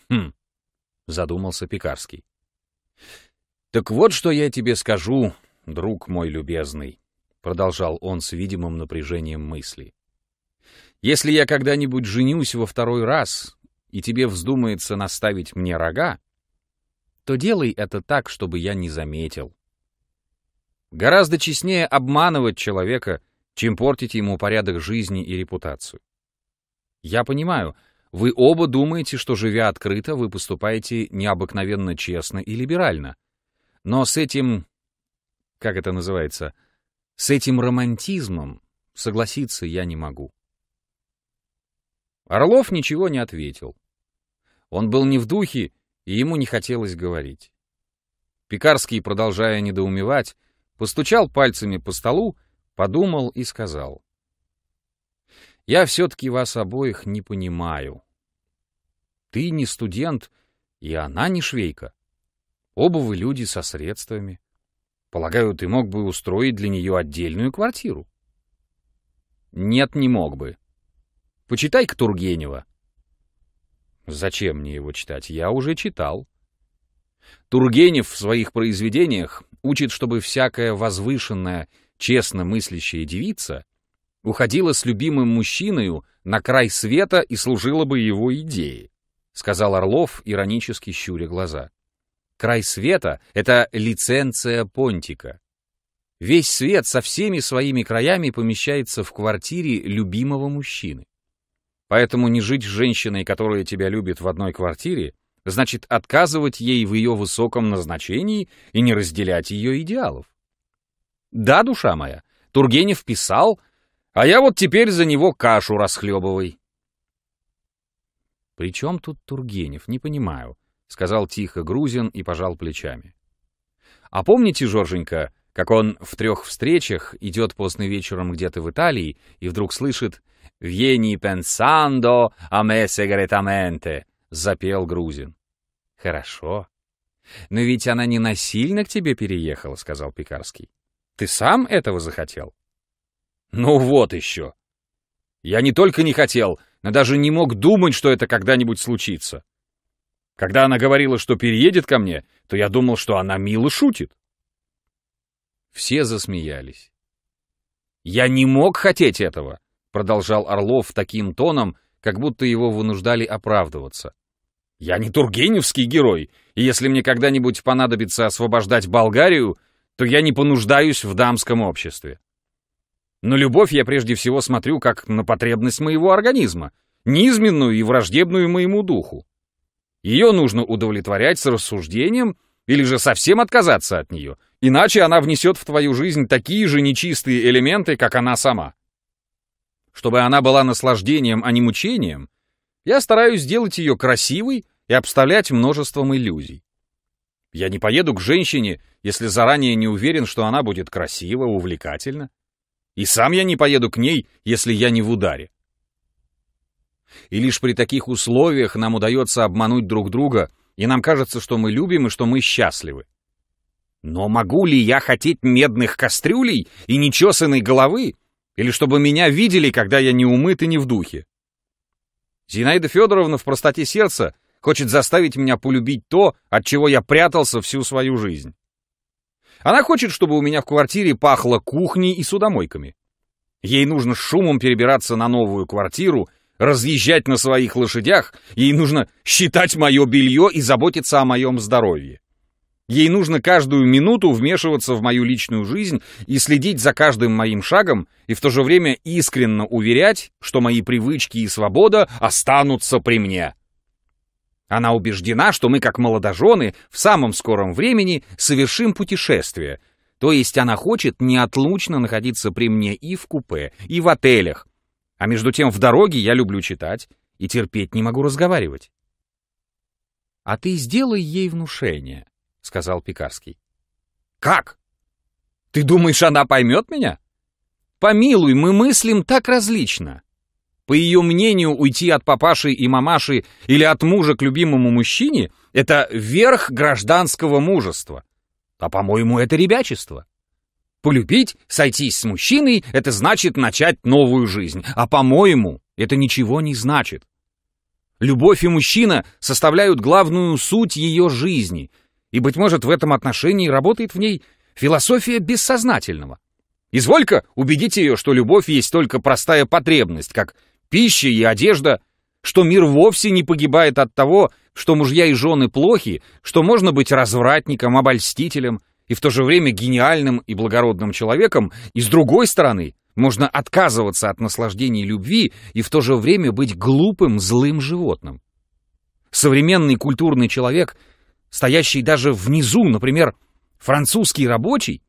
Хм, задумался Пекарский. Так вот, что я тебе скажу, друг мой любезный, продолжал он с видимым напряжением мысли. Если я когда-нибудь женюсь во второй раз, и тебе вздумается наставить мне рога, то делай это так, чтобы я не заметил. Гораздо честнее обманывать человека, чем портить ему порядок жизни и репутацию. Я понимаю, вы оба думаете, что, живя открыто, вы поступаете необыкновенно честно и либерально. Но с этим... как это называется? С этим романтизмом согласиться я не могу. Орлов ничего не ответил. Он был не в духе и ему не хотелось говорить. Пекарский, продолжая недоумевать, постучал пальцами по столу, подумал и сказал. «Я все-таки вас обоих не понимаю. Ты не студент, и она не швейка. Оба вы люди со средствами. Полагаю, ты мог бы устроить для нее отдельную квартиру?» «Нет, не мог бы. Почитай-ка Тургенева. Зачем мне его читать? Я уже читал. Тургенев в своих произведениях учит, чтобы всякая возвышенная, честно мыслящая девица уходила с любимым мужчиною на край света и служила бы его идее, сказал Орлов, иронически щуря глаза. Край света — это лиценция Понтика. Весь свет со всеми своими краями помещается в квартире любимого мужчины. Поэтому не жить с женщиной, которая тебя любит в одной квартире, значит отказывать ей в ее высоком назначении и не разделять ее идеалов. Да, душа моя, Тургенев писал, а я вот теперь за него кашу расхлебывай. «При чем тут Тургенев? Не понимаю», — сказал тихо Грузин и пожал плечами. «А помните, Жорженька, как он в трех встречах идет поздно вечером где-то в Италии и вдруг слышит — «Vieni pensando а me segretamente», — запел грузин. «Хорошо. Но ведь она не насильно к тебе переехала», — сказал Пекарский. «Ты сам этого захотел?» «Ну вот еще! Я не только не хотел, но даже не мог думать, что это когда-нибудь случится. Когда она говорила, что переедет ко мне, то я думал, что она мило шутит». Все засмеялись. «Я не мог хотеть этого продолжал Орлов таким тоном, как будто его вынуждали оправдываться. «Я не тургеневский герой, и если мне когда-нибудь понадобится освобождать Болгарию, то я не понуждаюсь в дамском обществе. Но любовь я прежде всего смотрю как на потребность моего организма, низменную и враждебную моему духу. Ее нужно удовлетворять с рассуждением или же совсем отказаться от нее, иначе она внесет в твою жизнь такие же нечистые элементы, как она сама. Чтобы она была наслаждением, а не мучением, я стараюсь сделать ее красивой и обставлять множеством иллюзий. Я не поеду к женщине, если заранее не уверен, что она будет красива, увлекательна. И сам я не поеду к ней, если я не в ударе. И лишь при таких условиях нам удается обмануть друг друга, и нам кажется, что мы любим и что мы счастливы. Но могу ли я хотеть медных кастрюлей и нечесанной головы, или чтобы меня видели, когда я не умыт и не в духе. Зинаида Федоровна в простоте сердца хочет заставить меня полюбить то, от чего я прятался всю свою жизнь. Она хочет, чтобы у меня в квартире пахло кухней и судомойками. Ей нужно шумом перебираться на новую квартиру, разъезжать на своих лошадях, ей нужно считать мое белье и заботиться о моем здоровье. Ей нужно каждую минуту вмешиваться в мою личную жизнь и следить за каждым моим шагом, и в то же время искренно уверять, что мои привычки и свобода останутся при мне. Она убеждена, что мы, как молодожены, в самом скором времени совершим путешествие. То есть она хочет неотлучно находиться при мне и в купе, и в отелях. А между тем в дороге я люблю читать и терпеть не могу разговаривать. А ты сделай ей внушение. — сказал Пекарский. «Как? Ты думаешь, она поймет меня? Помилуй, мы мыслим так различно. По ее мнению, уйти от папаши и мамаши или от мужа к любимому мужчине — это верх гражданского мужества. А, по-моему, это ребячество. Полюбить, сойтись с мужчиной — это значит начать новую жизнь. А, по-моему, это ничего не значит. Любовь и мужчина составляют главную суть ее жизни — и, быть может, в этом отношении работает в ней философия бессознательного. Изволька, убедите ее, что любовь есть только простая потребность, как пища и одежда, что мир вовсе не погибает от того, что мужья и жены плохи, что можно быть развратником, обольстителем и в то же время гениальным и благородным человеком, и с другой стороны, можно отказываться от наслаждений любви и в то же время быть глупым, злым животным. Современный культурный человек — стоящий даже внизу, например, французский рабочий,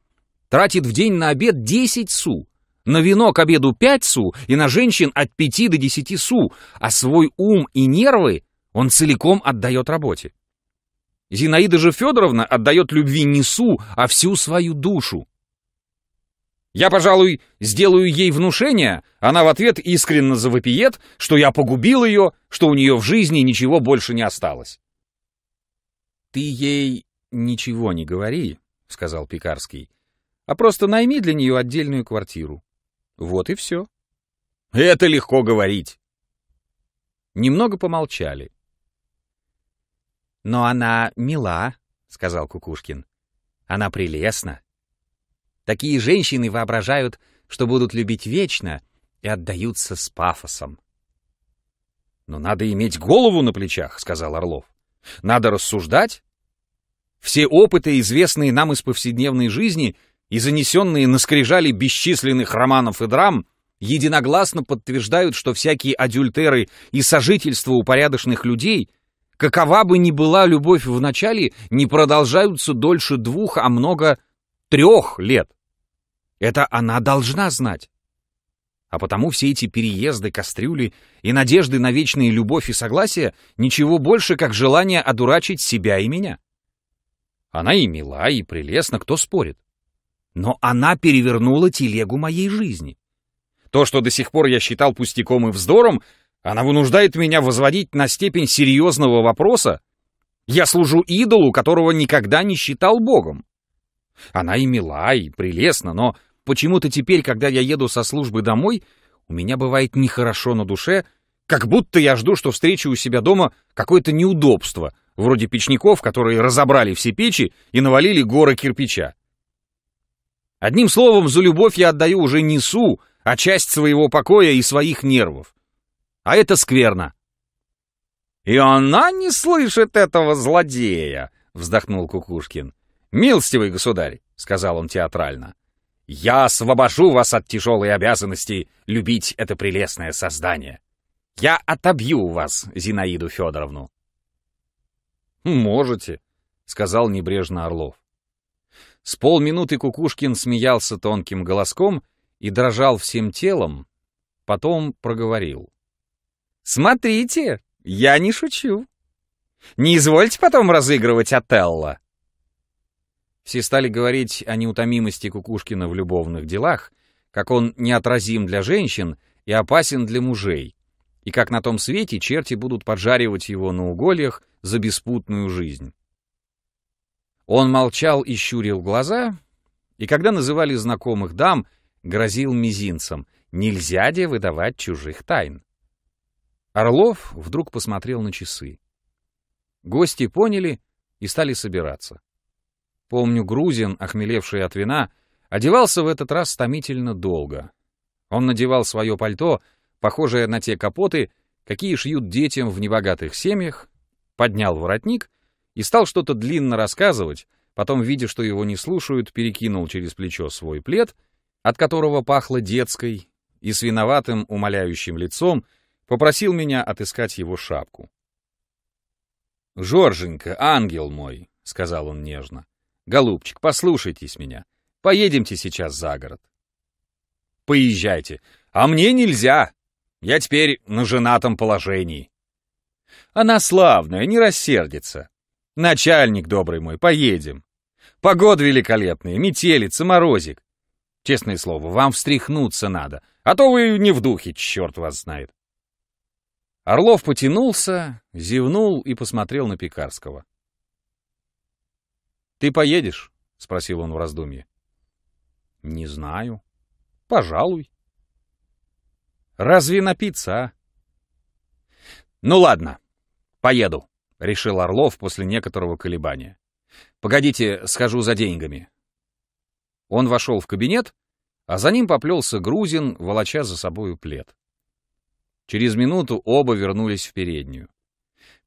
тратит в день на обед 10 су, на вино к обеду 5 су и на женщин от 5 до 10 су, а свой ум и нервы он целиком отдает работе. Зинаида же Федоровна отдает любви не су, а всю свою душу. Я, пожалуй, сделаю ей внушение, она в ответ искренне завопиет, что я погубил ее, что у нее в жизни ничего больше не осталось. «Ты ей ничего не говори», — сказал Пекарский, «а просто найми для нее отдельную квартиру. Вот и все». «Это легко говорить». Немного помолчали. «Но она мила», — сказал Кукушкин. «Она прелестна. Такие женщины воображают, что будут любить вечно и отдаются с пафосом». «Но надо иметь голову на плечах», — сказал Орлов. Надо рассуждать. Все опыты, известные нам из повседневной жизни и занесенные на скрижали бесчисленных романов и драм, единогласно подтверждают, что всякие адюльтеры и сожительство у порядочных людей, какова бы ни была любовь в начале, не продолжаются дольше двух, а много трех лет. Это она должна знать. А потому все эти переезды, кастрюли и надежды на вечные любовь и согласие — ничего больше, как желание одурачить себя и меня. Она и мила, и прелестна, кто спорит. Но она перевернула телегу моей жизни. То, что до сих пор я считал пустяком и вздором, она вынуждает меня возводить на степень серьезного вопроса. Я служу идолу, которого никогда не считал богом. Она и мила, и прелестна, но Почему-то теперь, когда я еду со службы домой, у меня бывает нехорошо на душе, как будто я жду, что встречу у себя дома какое-то неудобство, вроде печников, которые разобрали все печи и навалили горы кирпича. Одним словом, за любовь я отдаю уже несу, а часть своего покоя и своих нервов. А это скверно. «И она не слышит этого злодея!» — вздохнул Кукушкин. «Милостивый государь!» — сказал он театрально. Я освобожу вас от тяжелой обязанности любить это прелестное создание. Я отобью вас, Зинаиду Федоровну. «Можете», — сказал небрежно Орлов. С полминуты Кукушкин смеялся тонким голоском и дрожал всем телом, потом проговорил. «Смотрите, я не шучу. Не извольте потом разыгрывать Отелло. Все стали говорить о неутомимости Кукушкина в любовных делах, как он неотразим для женщин и опасен для мужей, и как на том свете черти будут поджаривать его на угольях за беспутную жизнь. Он молчал и щурил глаза, и когда называли знакомых дам, грозил мизинцем «Нельзя де выдавать чужих тайн». Орлов вдруг посмотрел на часы. Гости поняли и стали собираться. Помню, Грузин, охмелевший от вина, одевался в этот раз томительно долго. Он надевал свое пальто, похожее на те капоты, какие шьют детям в небогатых семьях, поднял воротник и стал что-то длинно рассказывать, потом, видя, что его не слушают, перекинул через плечо свой плед, от которого пахло детской, и с виноватым, умоляющим лицом попросил меня отыскать его шапку. «Жорженька, ангел мой!» — сказал он нежно. Голубчик, послушайтесь меня. Поедемте сейчас за город. Поезжайте. А мне нельзя. Я теперь на женатом положении. Она славная, не рассердится. Начальник добрый мой, поедем. Погода великолепная, метелица, морозик. Честное слово, вам встряхнуться надо, а то вы не в духе, черт вас знает. Орлов потянулся, зевнул и посмотрел на Пекарского. «Ты поедешь?» — спросил он в раздумье. «Не знаю. Пожалуй». «Разве напиться, а?» «Ну ладно, поеду», — решил Орлов после некоторого колебания. «Погодите, схожу за деньгами». Он вошел в кабинет, а за ним поплелся Грузин, волоча за собою плед. Через минуту оба вернулись в переднюю.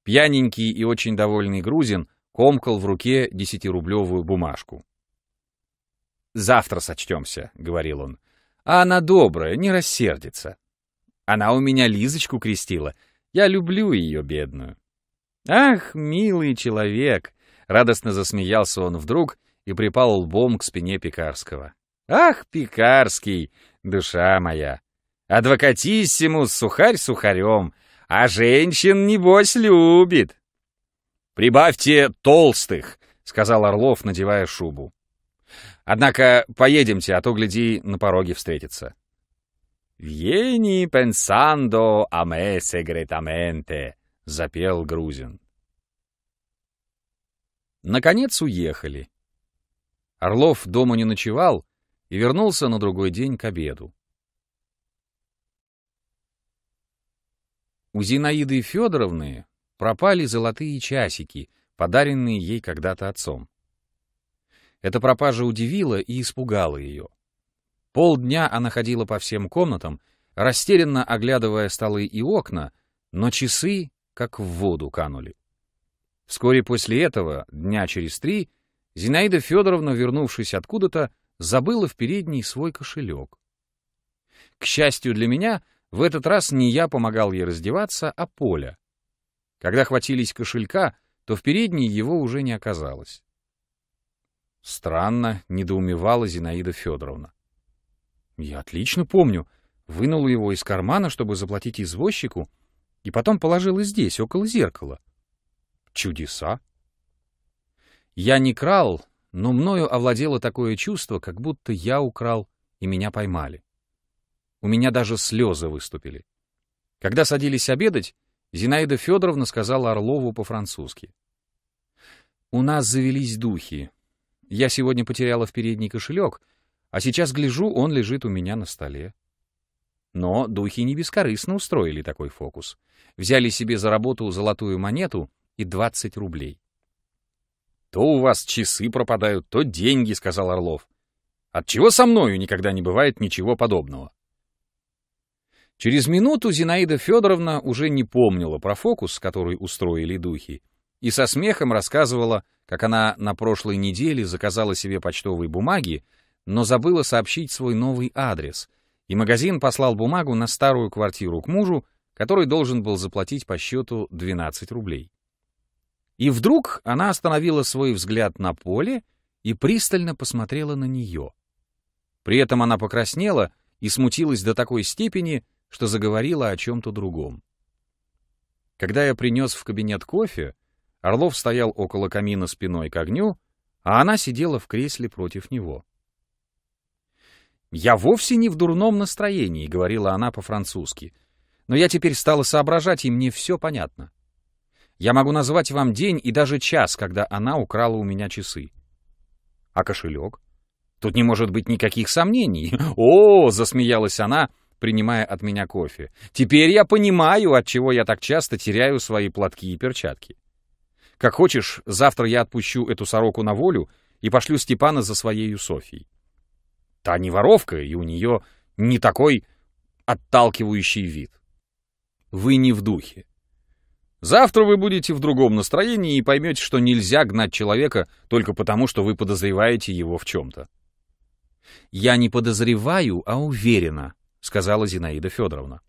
Пьяненький и очень довольный Грузин — комкал в руке десятирублевую бумажку. «Завтра сочтемся», — говорил он. «А она добрая, не рассердится. Она у меня Лизочку крестила. Я люблю ее, бедную». «Ах, милый человек!» — радостно засмеялся он вдруг и припал лбом к спине Пекарского. «Ах, Пекарский, душа моя! Адвокатиссимус, сухарь сухарем, а женщин, небось, любит!» «Прибавьте толстых», — сказал Орлов, надевая шубу. «Однако поедемте, а то, гляди, на пороге встретится». «Вьени pensando а me секретаменте, запел грузин. Наконец уехали. Орлов дома не ночевал и вернулся на другой день к обеду. У Зинаиды Федоровны Пропали золотые часики, подаренные ей когда-то отцом. Эта пропажа удивила и испугала ее. Полдня она ходила по всем комнатам, растерянно оглядывая столы и окна, но часы как в воду канули. Вскоре после этого, дня через три, Зинаида Федоровна, вернувшись откуда-то, забыла в передней свой кошелек. К счастью для меня, в этот раз не я помогал ей раздеваться, а Поля. Когда хватились кошелька, то в передней его уже не оказалось. Странно, недоумевала Зинаида Федоровна. Я отлично помню. Вынул его из кармана, чтобы заплатить извозчику, и потом положил и здесь, около зеркала. Чудеса! Я не крал, но мною овладело такое чувство, как будто я украл, и меня поймали. У меня даже слезы выступили. Когда садились обедать, Зинаида Федоровна сказала Орлову по-французски. «У нас завелись духи. Я сегодня потеряла в передний кошелек, а сейчас гляжу, он лежит у меня на столе». Но духи не бескорыстно устроили такой фокус. Взяли себе за работу золотую монету и 20 рублей. «То у вас часы пропадают, то деньги», — сказал Орлов. «Отчего со мною никогда не бывает ничего подобного?» Через минуту Зинаида Федоровна уже не помнила про фокус, который устроили духи, и со смехом рассказывала, как она на прошлой неделе заказала себе почтовые бумаги, но забыла сообщить свой новый адрес, и магазин послал бумагу на старую квартиру к мужу, который должен был заплатить по счету 12 рублей. И вдруг она остановила свой взгляд на поле и пристально посмотрела на нее. При этом она покраснела и смутилась до такой степени, что заговорила о чем-то другом. Когда я принес в кабинет кофе, Орлов стоял около камина спиной к огню, а она сидела в кресле против него. «Я вовсе не в дурном настроении», — говорила она по-французски, «но я теперь стала соображать, и мне все понятно. Я могу назвать вам день и даже час, когда она украла у меня часы. А кошелек? Тут не может быть никаких сомнений. О, засмеялась она, принимая от меня кофе. «Теперь я понимаю, от чего я так часто теряю свои платки и перчатки. Как хочешь, завтра я отпущу эту сороку на волю и пошлю Степана за своей Софьей. Та не воровка, и у нее не такой отталкивающий вид. Вы не в духе. Завтра вы будете в другом настроении и поймете, что нельзя гнать человека только потому, что вы подозреваете его в чем-то. Я не подозреваю, а уверена, сказала Зинаида Федоровна.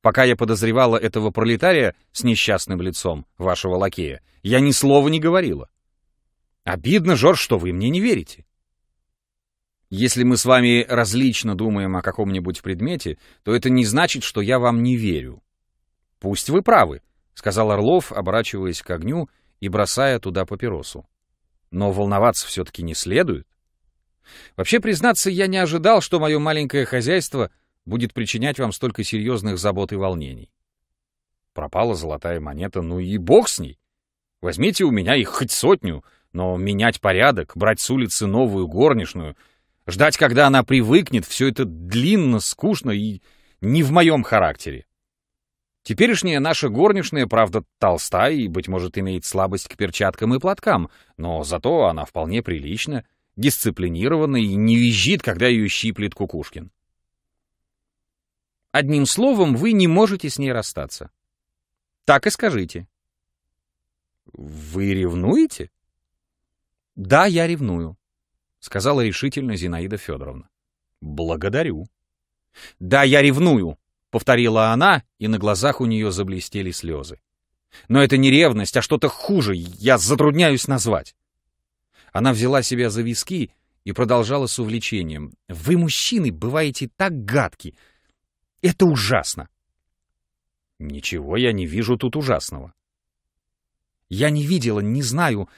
Пока я подозревала этого пролетария с несчастным лицом, вашего лакея, я ни слова не говорила. Обидно, Жор, что вы мне не верите. Если мы с вами различно думаем о каком-нибудь предмете, то это не значит, что я вам не верю. Пусть вы правы, сказал Орлов, оборачиваясь к огню и бросая туда папиросу. Но волноваться все-таки не следует. Вообще, признаться, я не ожидал, что мое маленькое хозяйство — будет причинять вам столько серьезных забот и волнений. Пропала золотая монета, ну и бог с ней. Возьмите у меня их хоть сотню, но менять порядок, брать с улицы новую горничную, ждать, когда она привыкнет, все это длинно, скучно и не в моем характере. Теперешняя наша горничная, правда, толста и, быть может, имеет слабость к перчаткам и платкам, но зато она вполне прилична, дисциплинирована и не визжит, когда ее щиплет Кукушкин. Одним словом, вы не можете с ней расстаться. Так и скажите. Вы ревнуете? Да, я ревную, сказала решительно Зинаида Федоровна. Благодарю. Да, я ревную, повторила она, и на глазах у нее заблестели слезы. Но это не ревность, а что-то хуже, я затрудняюсь назвать. Она взяла себя за виски и продолжала с увлечением. «Вы, мужчины, бываете так гадки! Это ужасно. Ничего я не вижу тут ужасного. Я не видела, не знаю,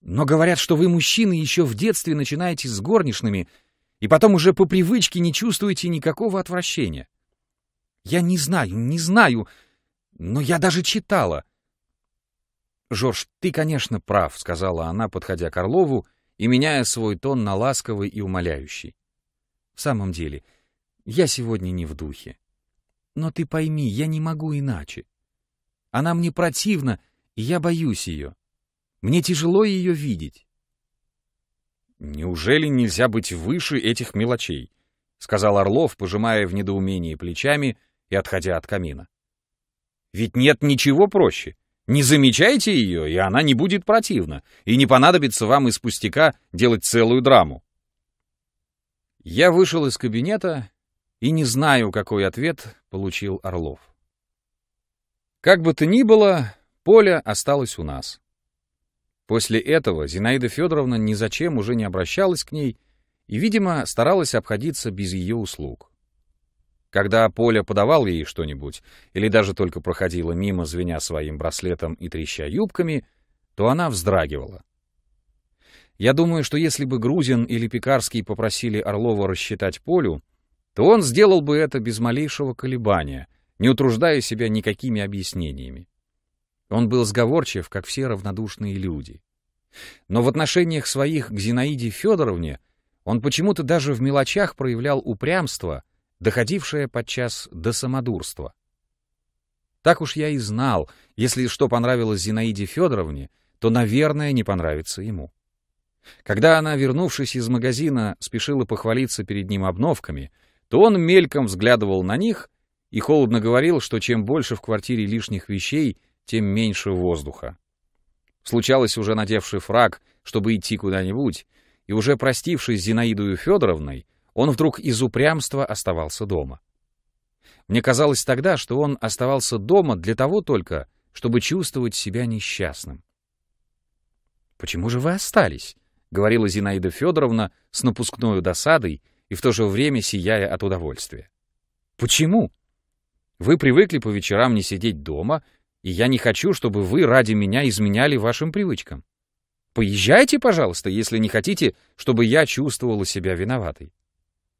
но говорят, что вы, мужчины, еще в детстве начинаете с горничными и потом уже по привычке не чувствуете никакого отвращения. Я не знаю, не знаю, но я даже читала. «Жорж, ты, конечно, прав», — сказала она, подходя к Орлову и меняя свой тон на ласковый и умоляющий. «В самом деле, я сегодня не в духе. Но ты пойми, я не могу иначе. Она мне противна, и я боюсь ее. Мне тяжело ее видеть. Неужели нельзя быть выше этих мелочей? — сказал Орлов, пожимая в недоумении плечами и отходя от камина. «Ведь нет ничего проще. Не замечайте ее, и она не будет противна, и не понадобится вам из пустяка делать целую драму». Я вышел из кабинета и не знаю, какой ответ получил Орлов. Как бы то ни было, поле осталось у нас. После этого Зинаида Федоровна ни зачем уже не обращалась к ней и, видимо, старалась обходиться без ее услуг. Когда Поля подавал ей что-нибудь или даже только проходила мимо, звеня своим браслетом и треща юбками, то она вздрагивала. Я думаю, что если бы Грузин или Пекарский попросили Орлова рассчитать Полю, то он сделал бы это без малейшего колебания, не утруждая себя никакими объяснениями. Он был сговорчив, как все равнодушные люди. Но в отношениях своих к Зинаиде Федоровне он почему-то даже в мелочах проявлял упрямство, доходившее подчас до самодурства. Так уж я и знал, если что понравилось Зинаиде Федоровне, то, наверное, не понравится ему. Когда она, вернувшись из магазина, спешила похвалиться перед ним обновками — то он мельком взглядывал на них и холодно говорил, что чем больше в квартире лишних вещей, тем меньше воздуха. Случалось уже надевший фраг, чтобы идти куда-нибудь, и уже простившись с Зинаидою Федоровной, он вдруг из упрямства оставался дома. Мне казалось тогда, что он оставался дома для того только, чтобы чувствовать себя несчастным. «Почему же вы остались?» — говорила Зинаида Федоровна с напускной досадой — и в то же время сияя от удовольствия. Почему? Вы привыкли по вечерам не сидеть дома, и я не хочу, чтобы вы ради меня изменяли вашим привычкам. Поезжайте, пожалуйста, если не хотите, чтобы я чувствовала себя виноватой.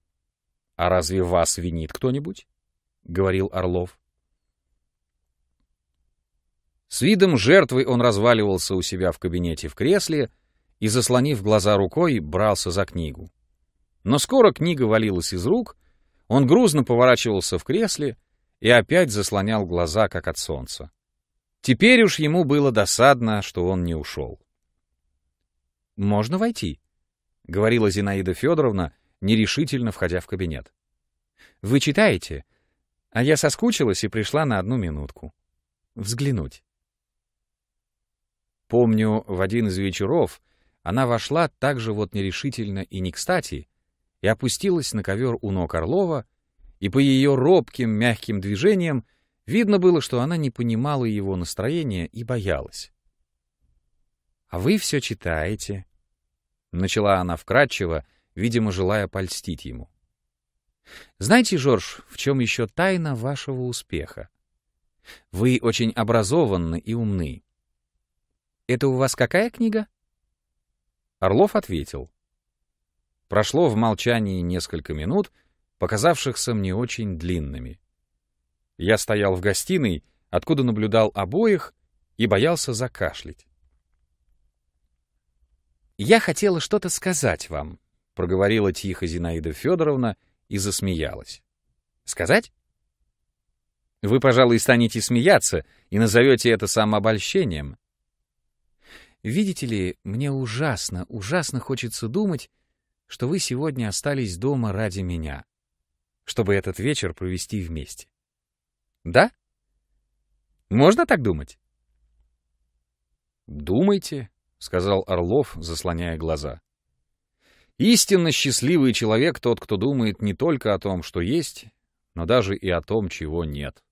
— А разве вас винит кто-нибудь? — говорил Орлов. С видом жертвы он разваливался у себя в кабинете в кресле и, заслонив глаза рукой, брался за книгу. Но скоро книга валилась из рук, он грузно поворачивался в кресле и опять заслонял глаза, как от солнца. Теперь уж ему было досадно, что он не ушел. «Можно войти», — говорила Зинаида Федоровна, нерешительно входя в кабинет. «Вы читаете?» А я соскучилась и пришла на одну минутку. Взглянуть. Помню, в один из вечеров она вошла так же вот нерешительно и не кстати, и опустилась на ковер у ног Орлова, и по ее робким, мягким движениям видно было, что она не понимала его настроения и боялась. «А вы все читаете», — начала она вкратчиво, видимо, желая польстить ему. «Знаете, Жорж, в чем еще тайна вашего успеха? Вы очень образованны и умны. Это у вас какая книга?» Орлов ответил — Прошло в молчании несколько минут, показавшихся мне очень длинными. Я стоял в гостиной, откуда наблюдал обоих и боялся закашлять. «Я хотела что-то сказать вам», — проговорила тихо Зинаида Федоровна и засмеялась. «Сказать?» «Вы, пожалуй, станете смеяться и назовете это самообольщением». «Видите ли, мне ужасно, ужасно хочется думать, что вы сегодня остались дома ради меня, чтобы этот вечер провести вместе. Да? Можно так думать? «Думайте», — сказал Орлов, заслоняя глаза. «Истинно счастливый человек тот, кто думает не только о том, что есть, но даже и о том, чего нет».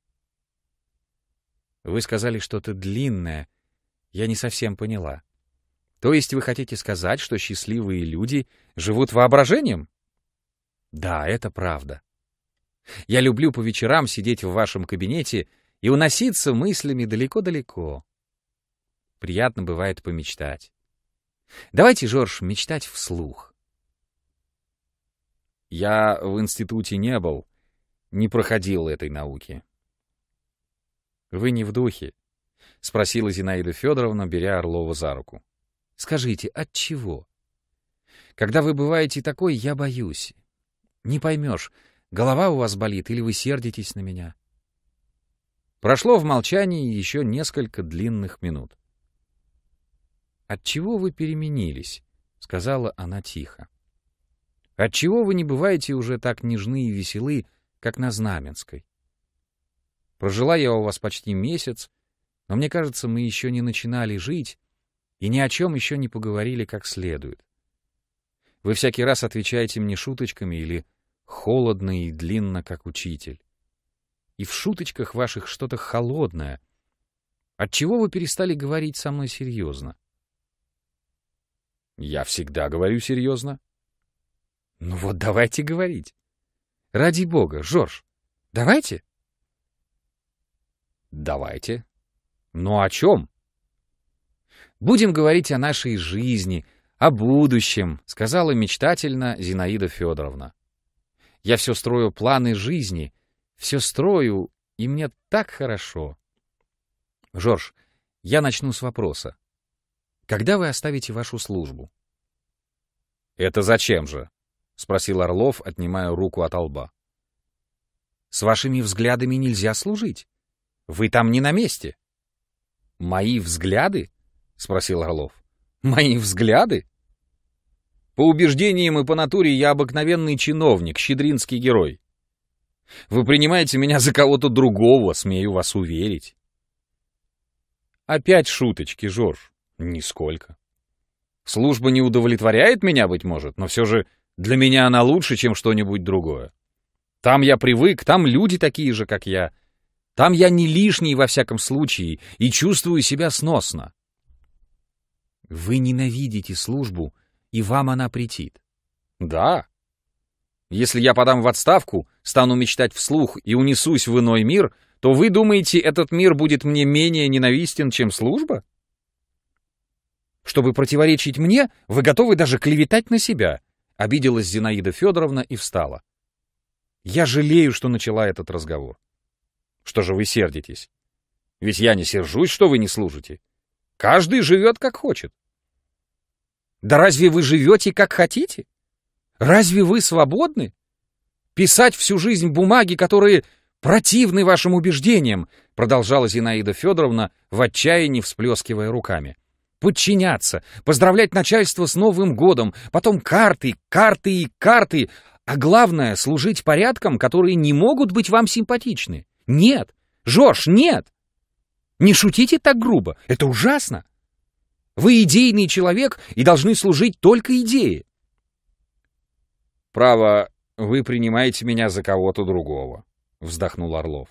«Вы сказали что-то длинное. Я не совсем поняла. То есть вы хотите сказать, что счастливые люди живут воображением? Да, это правда. Я люблю по вечерам сидеть в вашем кабинете и уноситься мыслями далеко-далеко. Приятно бывает помечтать. Давайте, Жорж, мечтать вслух. Я в институте не был, не проходил этой науки. Вы не в духе, — спросила Зинаида Федоровна, беря Орлова за руку. Скажите, от чего? Когда вы бываете такой, я боюсь. Не поймешь, голова у вас болит или вы сердитесь на меня. Прошло в молчании еще несколько длинных минут. От чего вы переменились? сказала она тихо. От чего вы не бываете уже так нежны и веселы, как на Знаменской? Прожила я у вас почти месяц, но мне кажется, мы еще не начинали жить, и ни о чем еще не поговорили как следует. Вы всякий раз отвечаете мне шуточками или холодно и длинно, как учитель. И в шуточках ваших что-то холодное. Отчего вы перестали говорить со мной серьезно? Я всегда говорю серьезно. Ну вот давайте говорить. Ради бога, Жорж, давайте? Давайте. Но ну о чем? Будем говорить о нашей жизни, о будущем, сказала мечтательно Зинаида Федоровна. Я все строю планы жизни, все строю, и мне так хорошо. Жорж, я начну с вопроса. Когда вы оставите вашу службу? Это зачем же? — спросил Орлов, отнимая руку от лба. «С вашими взглядами нельзя служить. Вы там не на месте». «Мои взгляды? — спросил Орлов. «Мои взгляды?» «По убеждениям и по натуре я обыкновенный чиновник, щедринский герой. Вы принимаете меня за кого-то другого, смею вас уверить». «Опять шуточки, Жорж?» «Нисколько. Служба не удовлетворяет меня, быть может, но все же для меня она лучше, чем что-нибудь другое. Там я привык, там люди такие же, как я. Там я не лишний во всяком случае и чувствую себя сносно. Вы ненавидите службу, и вам она претит. Да. Если я подам в отставку, стану мечтать вслух и унесусь в иной мир, то вы думаете, этот мир будет мне менее ненавистен, чем служба? Чтобы противоречить мне, вы готовы даже клеветать на себя, обиделась Зинаида Федоровна и встала. Я жалею, что начала этот разговор. Что же вы сердитесь? Ведь я не сержусь, что вы не служите. Каждый живет как хочет. Да разве вы живете как хотите? Разве вы свободны? Писать всю жизнь бумаги, которые противны вашим убеждениям, продолжала Зинаида Федоровна, в отчаянии всплескивая руками. Подчиняться, поздравлять начальство с Новым годом, потом карты, карты и карты, а главное — служить порядкам, которые не могут быть вам симпатичны. Нет! Жорж, нет! Не шутите так грубо, это ужасно. Вы идейный человек и должны служить только идее. Право, вы принимаете меня за кого-то другого, вздохнул Орлов.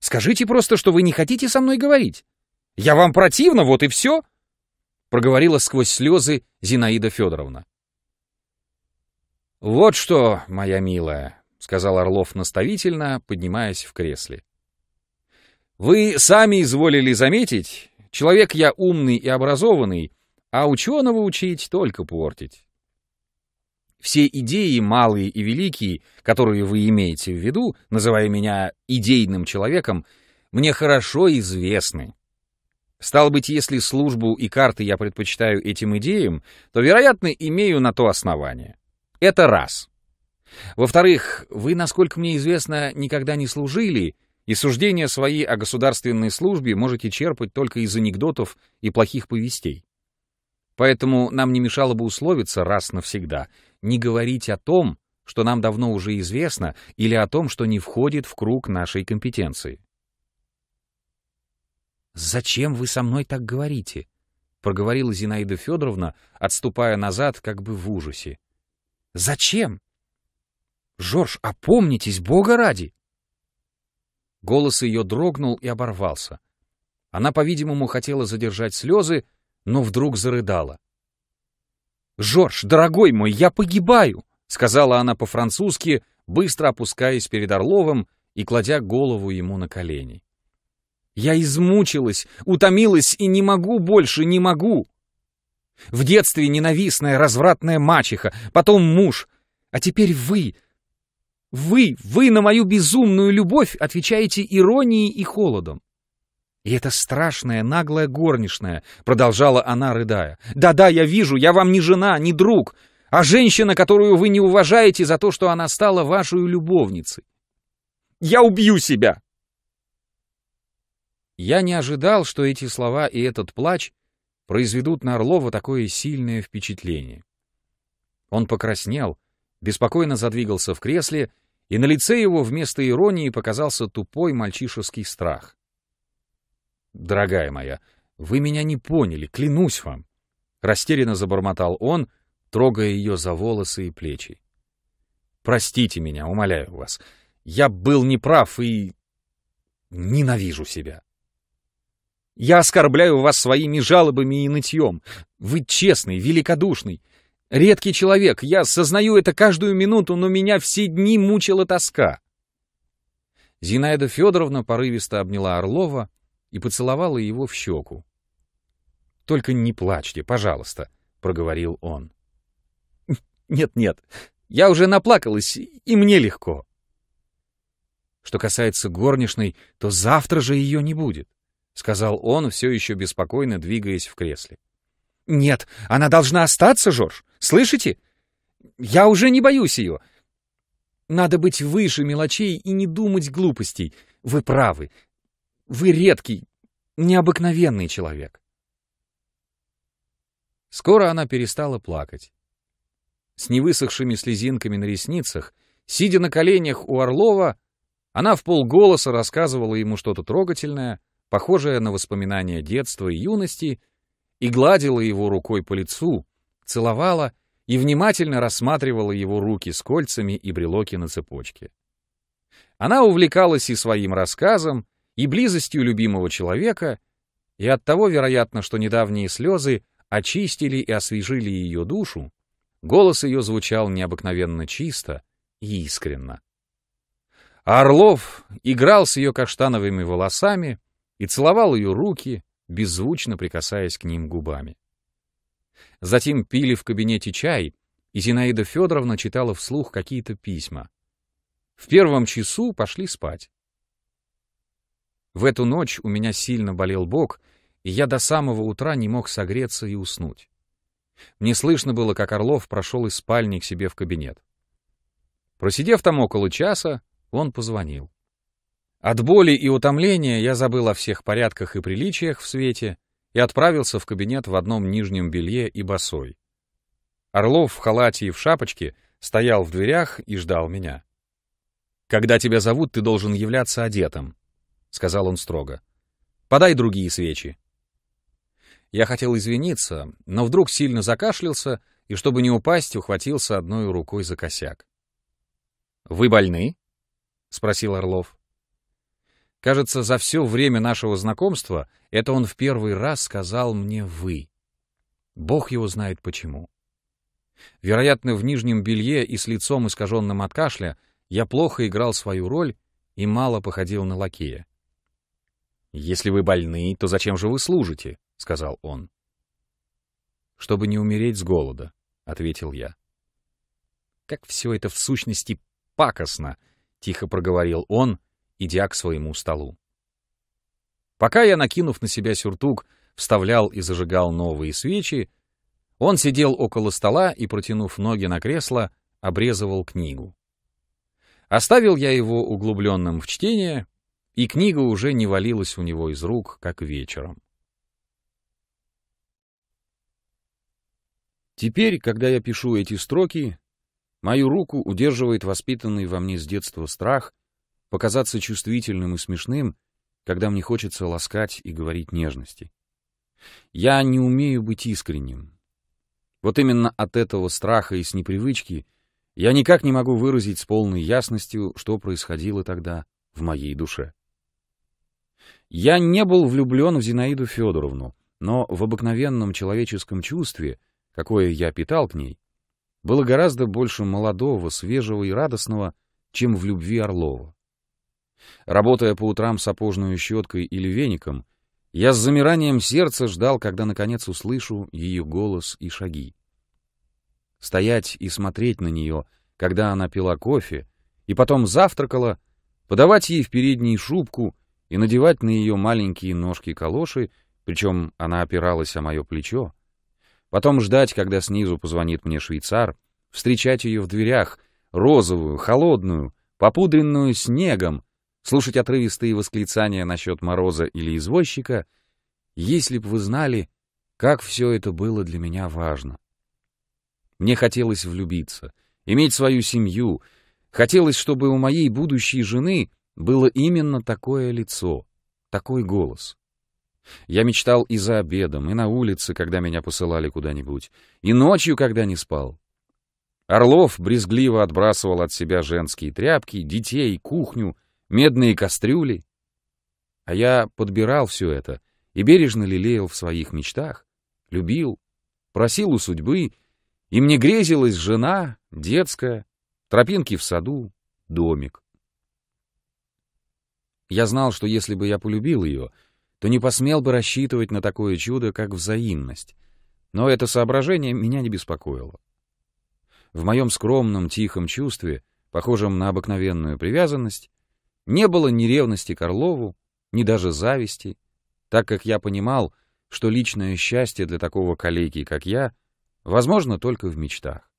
Скажите просто, что вы не хотите со мной говорить. Я вам противно, вот и все, проговорила сквозь слезы Зинаида Федоровна. Вот что, моя милая, сказал Орлов наставительно, поднимаясь в кресле. Вы сами изволили заметить, человек я умный и образованный, а ученого учить только портить. Все идеи, малые и великие, которые вы имеете в виду, называя меня идейным человеком, мне хорошо известны. Стало быть, если службу и карты я предпочитаю этим идеям, то, вероятно, имею на то основание. Это раз. Во-вторых, вы, насколько мне известно, никогда не служили, и суждения свои о государственной службе можете черпать только из анекдотов и плохих повестей. Поэтому нам не мешало бы условиться раз навсегда, не говорить о том, что нам давно уже известно, или о том, что не входит в круг нашей компетенции. «Зачем вы со мной так говорите?» — проговорила Зинаида Федоровна, отступая назад, как бы в ужасе. «Зачем?» «Жорж, опомнитесь, Бога ради!» Голос ее дрогнул и оборвался. Она, по-видимому, хотела задержать слезы, но вдруг зарыдала. «Жорж, дорогой мой, я погибаю!» — сказала она по-французски, быстро опускаясь перед Орловым и кладя голову ему на колени. «Я измучилась, утомилась и не могу больше, не могу!» В детстве ненавистная развратная мачеха, потом муж, а теперь вы, вы, вы на мою безумную любовь отвечаете иронией и холодом. И эта страшная, наглая горничная, продолжала она, рыдая. Да-да, я вижу, я вам не жена, не друг, а женщина, которую вы не уважаете за то, что она стала вашей любовницей. Я убью себя. Я не ожидал, что эти слова и этот плач произведут на Орлова такое сильное впечатление. Он покраснел, беспокойно задвигался в кресле и на лице его вместо иронии показался тупой мальчишеский страх. «Дорогая моя, вы меня не поняли, клянусь вам!» — растерянно забормотал он, трогая ее за волосы и плечи. «Простите меня, умоляю вас. Я был неправ и... ненавижу себя. Я оскорбляю вас своими жалобами и нытьем. Вы честный, великодушный, Редкий человек, я сознаю это каждую минуту, но меня все дни мучила тоска. Зинаида Федоровна порывисто обняла Орлова и поцеловала его в щеку. — Только не плачьте, пожалуйста, — проговорил он. «Нет, — Нет-нет, я уже наплакалась, и мне легко. Что касается горничной, то завтра же ее не будет, — сказал он, все еще беспокойно двигаясь в кресле. «Нет, она должна остаться, Жорж! Слышите? Я уже не боюсь ее!» «Надо быть выше мелочей и не думать глупостей. Вы правы. Вы редкий, необыкновенный человек». Скоро она перестала плакать. С невысохшими слезинками на ресницах, сидя на коленях у Орлова, она в полголоса рассказывала ему что-то трогательное, похожее на воспоминания детства и юности, и гладила его рукой по лицу, целовала и внимательно рассматривала его руки с кольцами и брелоки на цепочке. Она увлекалась и своим рассказом, и близостью любимого человека, и от того, вероятно, что недавние слезы очистили и освежили ее душу, голос ее звучал необыкновенно чисто и искренно. А Орлов играл с ее каштановыми волосами и целовал ее руки, беззвучно прикасаясь к ним губами. Затем пили в кабинете чай, и Зинаида Федоровна читала вслух какие-то письма. В первом часу пошли спать. В эту ночь у меня сильно болел бок, и я до самого утра не мог согреться и уснуть. Мне слышно было, как Орлов прошел из спальни к себе в кабинет. Просидев там около часа, он позвонил. От боли и утомления я забыл о всех порядках и приличиях в свете и отправился в кабинет в одном нижнем белье и босой. Орлов в халате и в шапочке стоял в дверях и ждал меня. «Когда тебя зовут, ты должен являться одетым», — сказал он строго. «Подай другие свечи». Я хотел извиниться, но вдруг сильно закашлялся и, чтобы не упасть, ухватился одной рукой за косяк. «Вы больны?» — спросил Орлов. Кажется, за все время нашего знакомства это он в первый раз сказал мне «вы». Бог его знает почему. Вероятно, в нижнем белье и с лицом искаженным от кашля я плохо играл свою роль и мало походил на лакея. «Если вы больны, то зачем же вы служите?» — сказал он. «Чтобы не умереть с голода», — ответил я. «Как все это в сущности пакостно!» — тихо проговорил он — идя к своему столу. Пока я, накинув на себя сюртук, вставлял и зажигал новые свечи, он сидел около стола и, протянув ноги на кресло, обрезывал книгу. Оставил я его углубленным в чтение, и книга уже не валилась у него из рук, как вечером. Теперь, когда я пишу эти строки, мою руку удерживает воспитанный во мне с детства страх показаться чувствительным и смешным, когда мне хочется ласкать и говорить нежности. Я не умею быть искренним. Вот именно от этого страха и с непривычки я никак не могу выразить с полной ясностью, что происходило тогда в моей душе. Я не был влюблен в Зинаиду Федоровну, но в обыкновенном человеческом чувстве, какое я питал к ней, было гораздо больше молодого, свежего и радостного, чем в любви Орлова. Работая по утрам сапожную щеткой или веником, я с замиранием сердца ждал, когда наконец услышу ее голос и шаги. Стоять и смотреть на нее, когда она пила кофе и потом завтракала, подавать ей в передней шубку и надевать на ее маленькие ножки калоши, причем она опиралась о мое плечо, потом ждать, когда снизу позвонит мне швейцар, встречать ее в дверях, розовую, холодную, попудренную снегом, слушать отрывистые восклицания насчет Мороза или извозчика, если б вы знали, как все это было для меня важно. Мне хотелось влюбиться, иметь свою семью, хотелось, чтобы у моей будущей жены было именно такое лицо, такой голос. Я мечтал и за обедом, и на улице, когда меня посылали куда-нибудь, и ночью, когда не спал. Орлов брезгливо отбрасывал от себя женские тряпки, детей, кухню — медные кастрюли. А я подбирал все это и бережно лелеял в своих мечтах, любил, просил у судьбы, и мне грезилась жена, детская, тропинки в саду, домик. Я знал, что если бы я полюбил ее, то не посмел бы рассчитывать на такое чудо, как взаимность. Но это соображение меня не беспокоило. В моем скромном, тихом чувстве, похожем на обыкновенную привязанность, не было ни ревности к Орлову, ни даже зависти, так как я понимал, что личное счастье для такого коллеги, как я, возможно только в мечтах.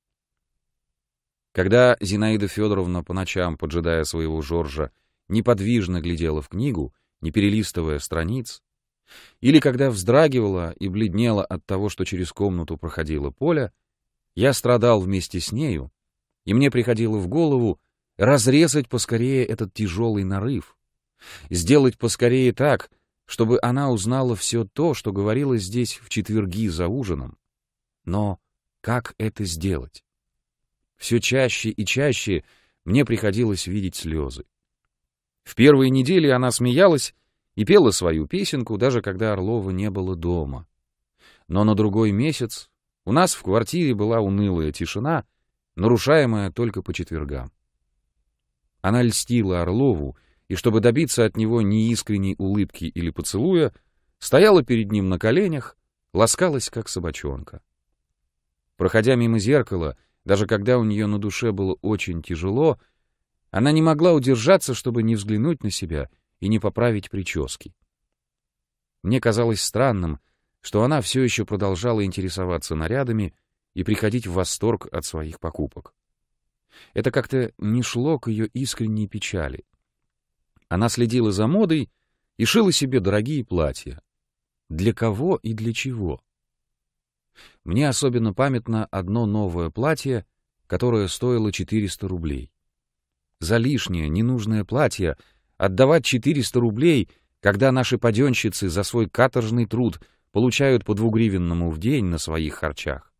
Когда Зинаида Федоровна по ночам, поджидая своего Жоржа, неподвижно глядела в книгу, не перелистывая страниц, или когда вздрагивала и бледнела от того, что через комнату проходило поле, я страдал вместе с нею, и мне приходило в голову, Разрезать поскорее этот тяжелый нарыв. Сделать поскорее так, чтобы она узнала все то, что говорилось здесь в четверги за ужином. Но как это сделать? Все чаще и чаще мне приходилось видеть слезы. В первые недели она смеялась и пела свою песенку, даже когда Орлова не было дома. Но на другой месяц у нас в квартире была унылая тишина, нарушаемая только по четвергам. Она льстила Орлову, и чтобы добиться от него неискренней улыбки или поцелуя, стояла перед ним на коленях, ласкалась, как собачонка. Проходя мимо зеркала, даже когда у нее на душе было очень тяжело, она не могла удержаться, чтобы не взглянуть на себя и не поправить прически. Мне казалось странным, что она все еще продолжала интересоваться нарядами и приходить в восторг от своих покупок. Это как-то не шло к ее искренней печали. Она следила за модой и шила себе дорогие платья. Для кого и для чего? Мне особенно памятно одно новое платье, которое стоило 400 рублей. За лишнее, ненужное платье отдавать 400 рублей, когда наши паденщицы за свой каторжный труд получают по двугривенному в день на своих харчах.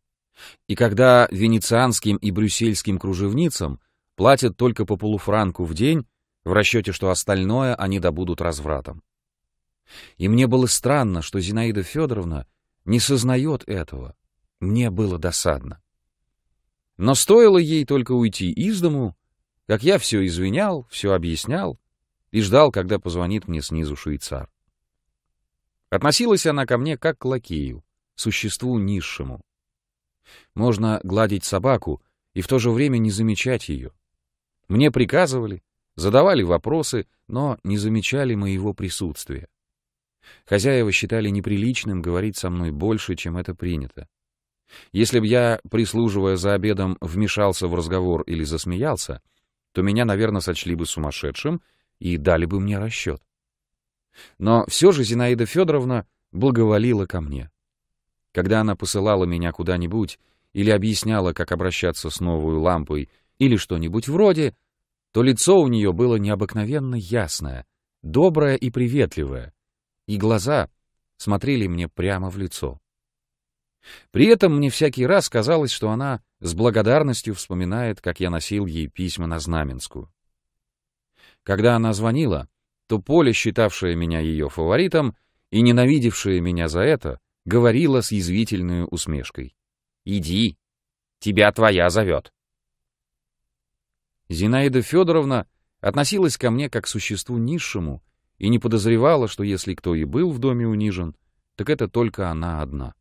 И когда венецианским и брюссельским кружевницам платят только по полуфранку в день, в расчете, что остальное они добудут развратом. И мне было странно, что Зинаида Федоровна не сознает этого. Мне было досадно. Но стоило ей только уйти из дому, как я все извинял, все объяснял и ждал, когда позвонит мне снизу швейцар. Относилась она ко мне как к лакею, существу низшему. Можно гладить собаку и в то же время не замечать ее. Мне приказывали, задавали вопросы, но не замечали моего присутствия. Хозяева считали неприличным говорить со мной больше, чем это принято. Если б я, прислуживая за обедом, вмешался в разговор или засмеялся, то меня, наверное, сочли бы сумасшедшим и дали бы мне расчет. Но все же Зинаида Федоровна благоволила ко мне. Когда она посылала меня куда-нибудь или объясняла, как обращаться с новой лампой или что-нибудь вроде, то лицо у нее было необыкновенно ясное, доброе и приветливое, и глаза смотрели мне прямо в лицо. При этом мне всякий раз казалось, что она с благодарностью вспоминает, как я носил ей письма на Знаменскую. Когда она звонила, то Поле, считавшая меня ее фаворитом и ненавидевшая меня за это, говорила с язвительной усмешкой. «Иди, тебя твоя зовет». Зинаида Федоровна относилась ко мне как к существу низшему и не подозревала, что если кто и был в доме унижен, так это только она одна.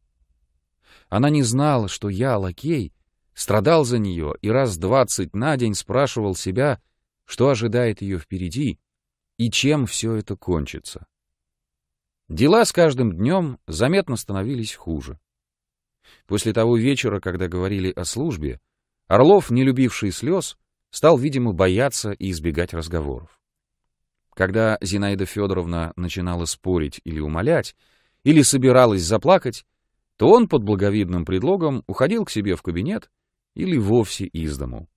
Она не знала, что я, лакей, страдал за нее и раз двадцать на день спрашивал себя, что ожидает ее впереди и чем все это кончится. Дела с каждым днем заметно становились хуже. После того вечера, когда говорили о службе, Орлов, не любивший слез, стал, видимо, бояться и избегать разговоров. Когда Зинаида Федоровна начинала спорить или умолять, или собиралась заплакать, то он под благовидным предлогом уходил к себе в кабинет или вовсе из дому.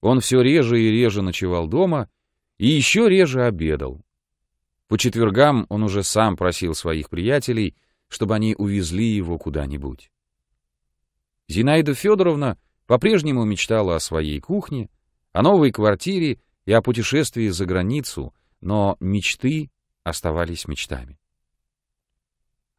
Он все реже и реже ночевал дома и еще реже обедал, по четвергам он уже сам просил своих приятелей, чтобы они увезли его куда-нибудь. Зинаида Федоровна по-прежнему мечтала о своей кухне, о новой квартире и о путешествии за границу, но мечты оставались мечтами.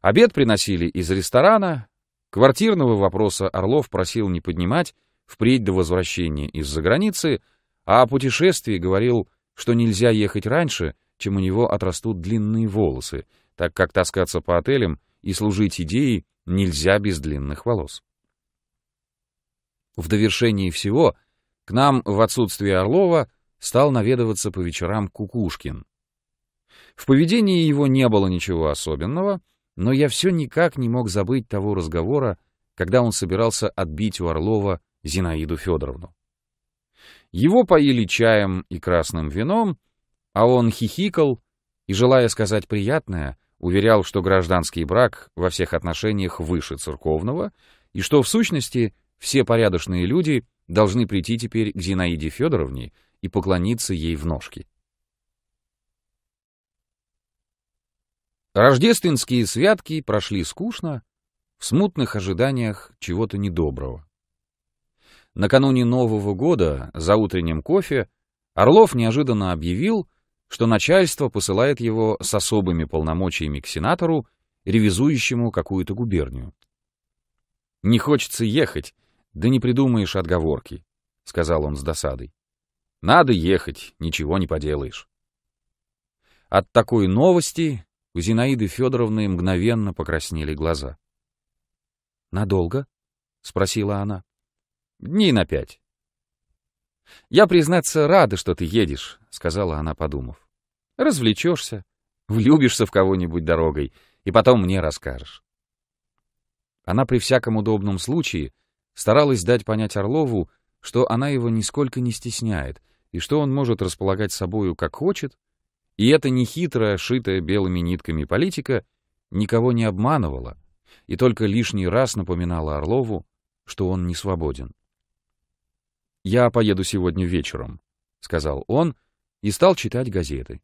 Обед приносили из ресторана, квартирного вопроса Орлов просил не поднимать впредь до возвращения из-за границы, а о путешествии говорил, что нельзя ехать раньше, чем у него отрастут длинные волосы, так как таскаться по отелям и служить идеей нельзя без длинных волос. В довершении всего к нам в отсутствие Орлова стал наведываться по вечерам Кукушкин. В поведении его не было ничего особенного, но я все никак не мог забыть того разговора, когда он собирался отбить у Орлова Зинаиду Федоровну. Его поили чаем и красным вином, а он хихикал и, желая сказать приятное, уверял, что гражданский брак во всех отношениях выше церковного и что, в сущности, все порядочные люди должны прийти теперь к Зинаиде Федоровне и поклониться ей в ножки. Рождественские святки прошли скучно, в смутных ожиданиях чего-то недоброго. Накануне Нового года, за утренним кофе, Орлов неожиданно объявил, что начальство посылает его с особыми полномочиями к сенатору, ревизующему какую-то губернию. «Не хочется ехать, да не придумаешь отговорки», — сказал он с досадой. «Надо ехать, ничего не поделаешь». От такой новости у Зинаиды Федоровны мгновенно покраснели глаза. «Надолго?» — спросила она. «Дней на пять. «Я, признаться, рада, что ты едешь», — сказала она, подумав. «Развлечешься, влюбишься в кого-нибудь дорогой, и потом мне расскажешь». Она при всяком удобном случае старалась дать понять Орлову, что она его нисколько не стесняет, и что он может располагать собою как хочет, и эта нехитрая, шитая белыми нитками политика никого не обманывала и только лишний раз напоминала Орлову, что он не свободен. «Я поеду сегодня вечером», — сказал он и стал читать газеты.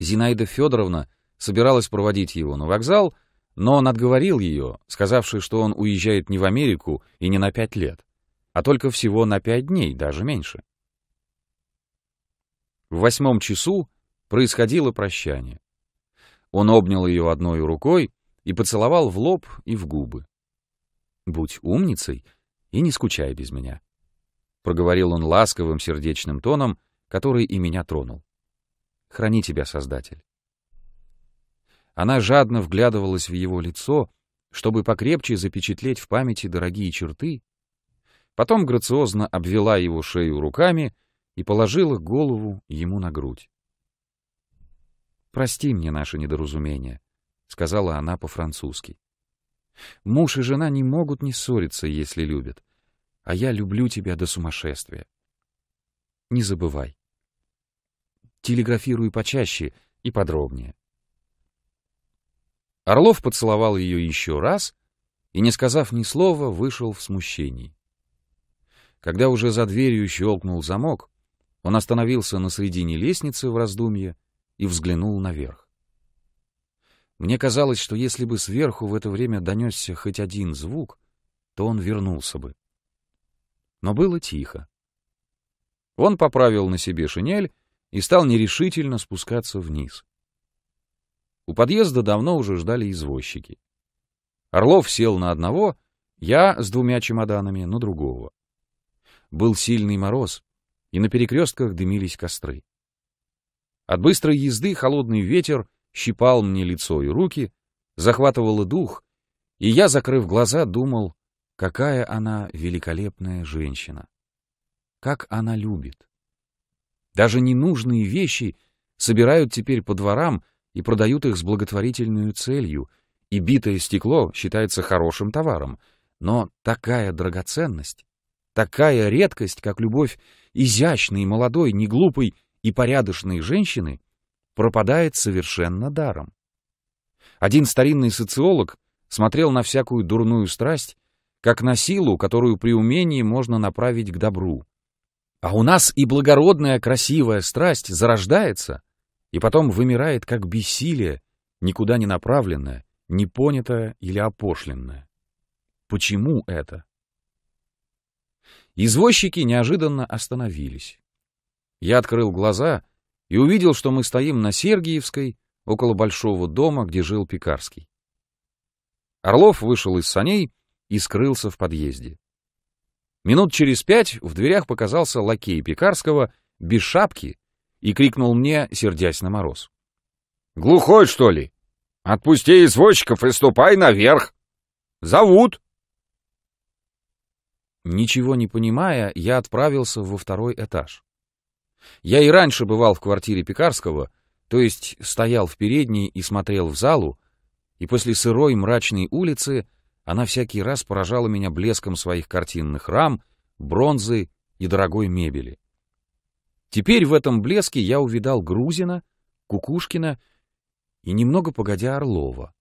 Зинаида Федоровна собиралась проводить его на вокзал, но он отговорил ее, сказавший, что он уезжает не в Америку и не на пять лет, а только всего на пять дней, даже меньше. В восьмом часу происходило прощание. Он обнял ее одной рукой и поцеловал в лоб и в губы. «Будь умницей и не скучай без меня», проговорил он ласковым сердечным тоном, который и меня тронул. Храни тебя, Создатель. Она жадно вглядывалась в его лицо, чтобы покрепче запечатлеть в памяти дорогие черты, потом грациозно обвела его шею руками и положила голову ему на грудь. «Прости мне наше недоразумение», — сказала она по-французски. «Муж и жена не могут не ссориться, если любят а я люблю тебя до сумасшествия. Не забывай. Телеграфируй почаще и подробнее. Орлов поцеловал ее еще раз и, не сказав ни слова, вышел в смущении. Когда уже за дверью щелкнул замок, он остановился на середине лестницы в раздумье и взглянул наверх. Мне казалось, что если бы сверху в это время донесся хоть один звук, то он вернулся бы но было тихо. Он поправил на себе шинель и стал нерешительно спускаться вниз. У подъезда давно уже ждали извозчики. Орлов сел на одного, я с двумя чемоданами на другого. Был сильный мороз, и на перекрестках дымились костры. От быстрой езды холодный ветер щипал мне лицо и руки, захватывало дух, и я, закрыв глаза, думал Какая она великолепная женщина! Как она любит! Даже ненужные вещи собирают теперь по дворам и продают их с благотворительной целью, и битое стекло считается хорошим товаром. Но такая драгоценность, такая редкость, как любовь изящной, молодой, неглупой и порядочной женщины, пропадает совершенно даром. Один старинный социолог смотрел на всякую дурную страсть как на силу, которую при умении можно направить к добру. А у нас и благородная красивая страсть зарождается и потом вымирает как бессилие, никуда не направленное, непонятое или опошленное. Почему это? Извозчики неожиданно остановились. Я открыл глаза и увидел, что мы стоим на Сергиевской, около большого дома, где жил Пекарский. Орлов вышел из саней и скрылся в подъезде. Минут через пять в дверях показался лакей Пекарского без шапки и крикнул мне, сердясь на мороз. «Глухой, что ли? Отпусти извозчиков и ступай наверх! Зовут!» Ничего не понимая, я отправился во второй этаж. Я и раньше бывал в квартире Пекарского, то есть стоял в передней и смотрел в залу, и после сырой мрачной улицы она всякий раз поражала меня блеском своих картинных рам, бронзы и дорогой мебели. Теперь в этом блеске я увидал Грузина, Кукушкина и немного погодя Орлова.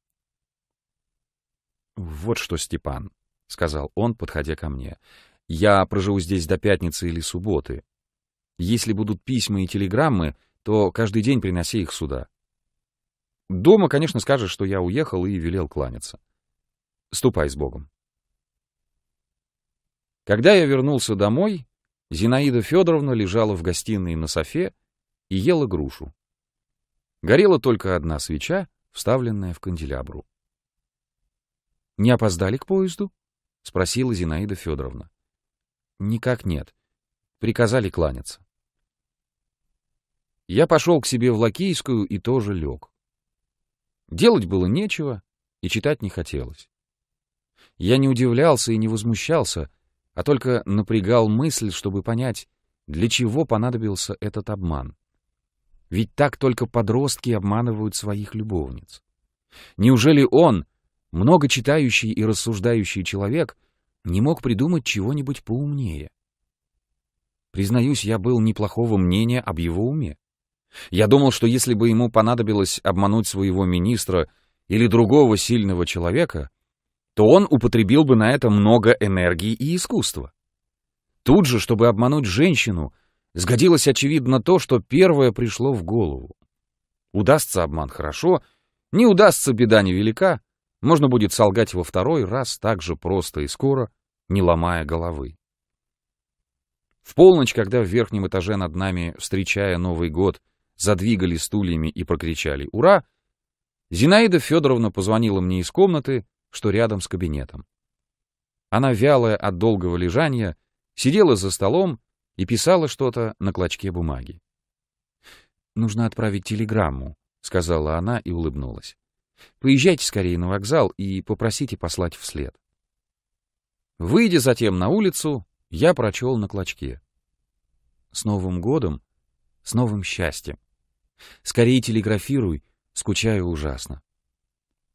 «Вот что, Степан», — сказал он, подходя ко мне, — «я проживу здесь до пятницы или субботы. Если будут письма и телеграммы, то каждый день приноси их сюда. Дома, конечно, скажешь, что я уехал и велел кланяться. Ступай с Богом. Когда я вернулся домой, Зинаида Федоровна лежала в гостиной на софе и ела грушу. Горела только одна свеча, вставленная в канделябру. — Не опоздали к поезду? — спросила Зинаида Федоровна. — Никак нет. Приказали кланяться. Я пошел к себе в Лакейскую и тоже лег. Делать было нечего и читать не хотелось я не удивлялся и не возмущался, а только напрягал мысль, чтобы понять, для чего понадобился этот обман. Ведь так только подростки обманывают своих любовниц. Неужели он, многочитающий и рассуждающий человек, не мог придумать чего-нибудь поумнее? Признаюсь, я был неплохого мнения об его уме. Я думал, что если бы ему понадобилось обмануть своего министра или другого сильного человека, то он употребил бы на это много энергии и искусства. Тут же, чтобы обмануть женщину, сгодилось очевидно то, что первое пришло в голову. Удастся обман хорошо, не удастся беда невелика, можно будет солгать во второй раз так же просто и скоро, не ломая головы. В полночь, когда в верхнем этаже над нами, встречая Новый год, задвигали стульями и прокричали «Ура!», Зинаида Федоровна позвонила мне из комнаты что рядом с кабинетом. Она, вялая от долгого лежания, сидела за столом и писала что-то на клочке бумаги. «Нужно отправить телеграмму», — сказала она и улыбнулась. «Поезжайте скорее на вокзал и попросите послать вслед». Выйдя затем на улицу, я прочел на клочке. «С Новым годом, с новым счастьем. Скорее телеграфируй, скучаю ужасно.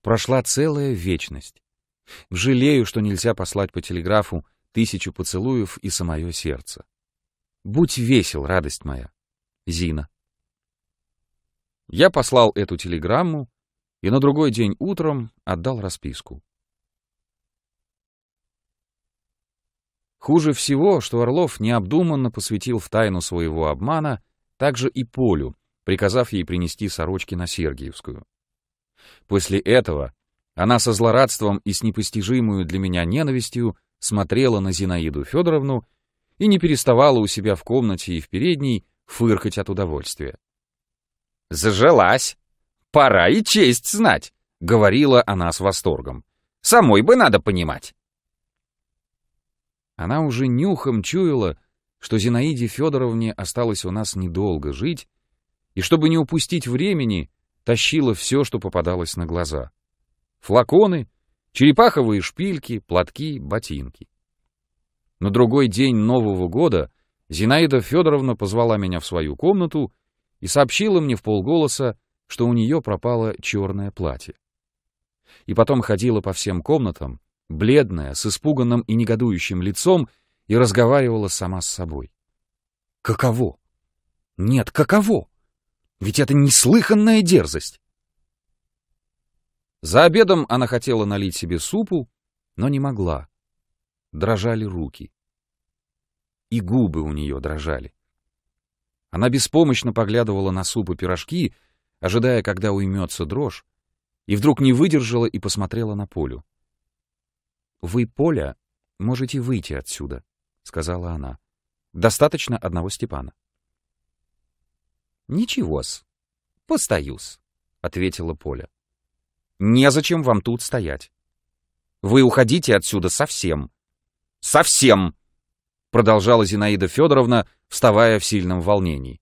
Прошла целая вечность. Жалею, что нельзя послать по телеграфу тысячу поцелуев и самое сердце. Будь весел, радость моя. Зина. Я послал эту телеграмму и на другой день утром отдал расписку. Хуже всего, что Орлов необдуманно посвятил в тайну своего обмана также и Полю, приказав ей принести сорочки на Сергиевскую. После этого она со злорадством и с непостижимую для меня ненавистью смотрела на Зинаиду Федоровну и не переставала у себя в комнате и в передней фыркать от удовольствия. «Зажилась! Пора и честь знать!» — говорила она с восторгом. «Самой бы надо понимать!» Она уже нюхом чуяла, что Зинаиде Федоровне осталось у нас недолго жить, и чтобы не упустить времени, тащила все, что попадалось на глаза. Флаконы, черепаховые шпильки, платки, ботинки. На другой день Нового года Зинаида Федоровна позвала меня в свою комнату и сообщила мне в полголоса, что у нее пропало черное платье. И потом ходила по всем комнатам, бледная, с испуганным и негодующим лицом, и разговаривала сама с собой. Каково? Нет, каково? Ведь это неслыханная дерзость. За обедом она хотела налить себе супу, но не могла. Дрожали руки. И губы у нее дрожали. Она беспомощно поглядывала на суп и пирожки, ожидая, когда уймется дрожь, и вдруг не выдержала и посмотрела на Полю. «Вы, Поля, можете выйти отсюда», — сказала она. «Достаточно одного Степана». «Ничего-с, постою-с», — ответила Поля. «Незачем вам тут стоять. Вы уходите отсюда совсем». «Совсем!» — продолжала Зинаида Федоровна, вставая в сильном волнении.